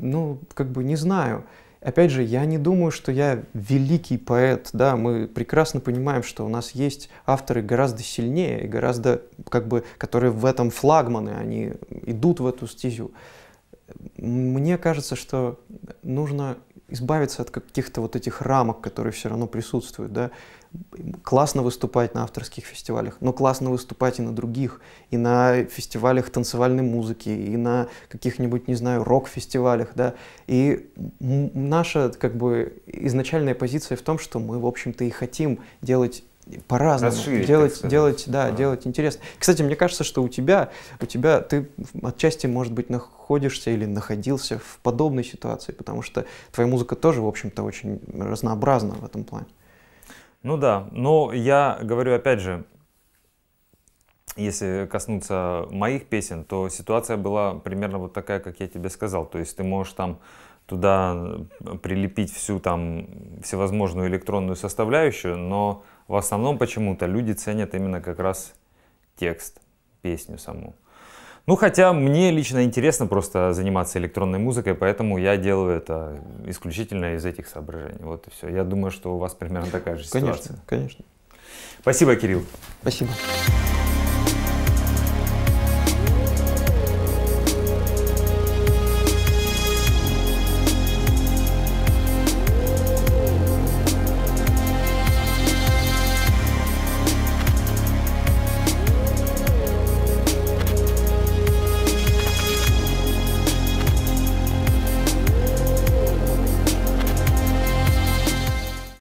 ну, как бы не знаю. Опять же, я не думаю, что я великий поэт, да, мы прекрасно понимаем, что у нас есть авторы гораздо сильнее, гораздо, как бы, которые в этом флагманы, они идут в эту стезю. Мне кажется, что нужно избавиться от каких-то вот этих рамок, которые все равно присутствуют, да классно выступать на авторских фестивалях, но классно выступать и на других, и на фестивалях танцевальной музыки, и на каких-нибудь, не знаю, рок-фестивалях, да. И наша, как бы, изначальная позиция в том, что мы, в общем-то, и хотим делать по-разному делать делать да а. делать интересно кстати мне кажется что у тебя у тебя ты отчасти может быть находишься или находился в подобной ситуации потому что твоя музыка тоже в общем-то очень разнообразна в этом плане ну да, но я говорю опять же, если коснуться моих песен, то ситуация была примерно вот такая, как я тебе сказал. То есть ты можешь там туда прилепить всю там всевозможную электронную составляющую, но в основном почему-то люди ценят именно как раз текст, песню саму. Ну, хотя мне лично интересно просто заниматься электронной музыкой, поэтому я делаю это исключительно из этих соображений. Вот и все. Я думаю, что у вас примерно такая же ситуация. Конечно, конечно. Спасибо, Кирилл. Спасибо.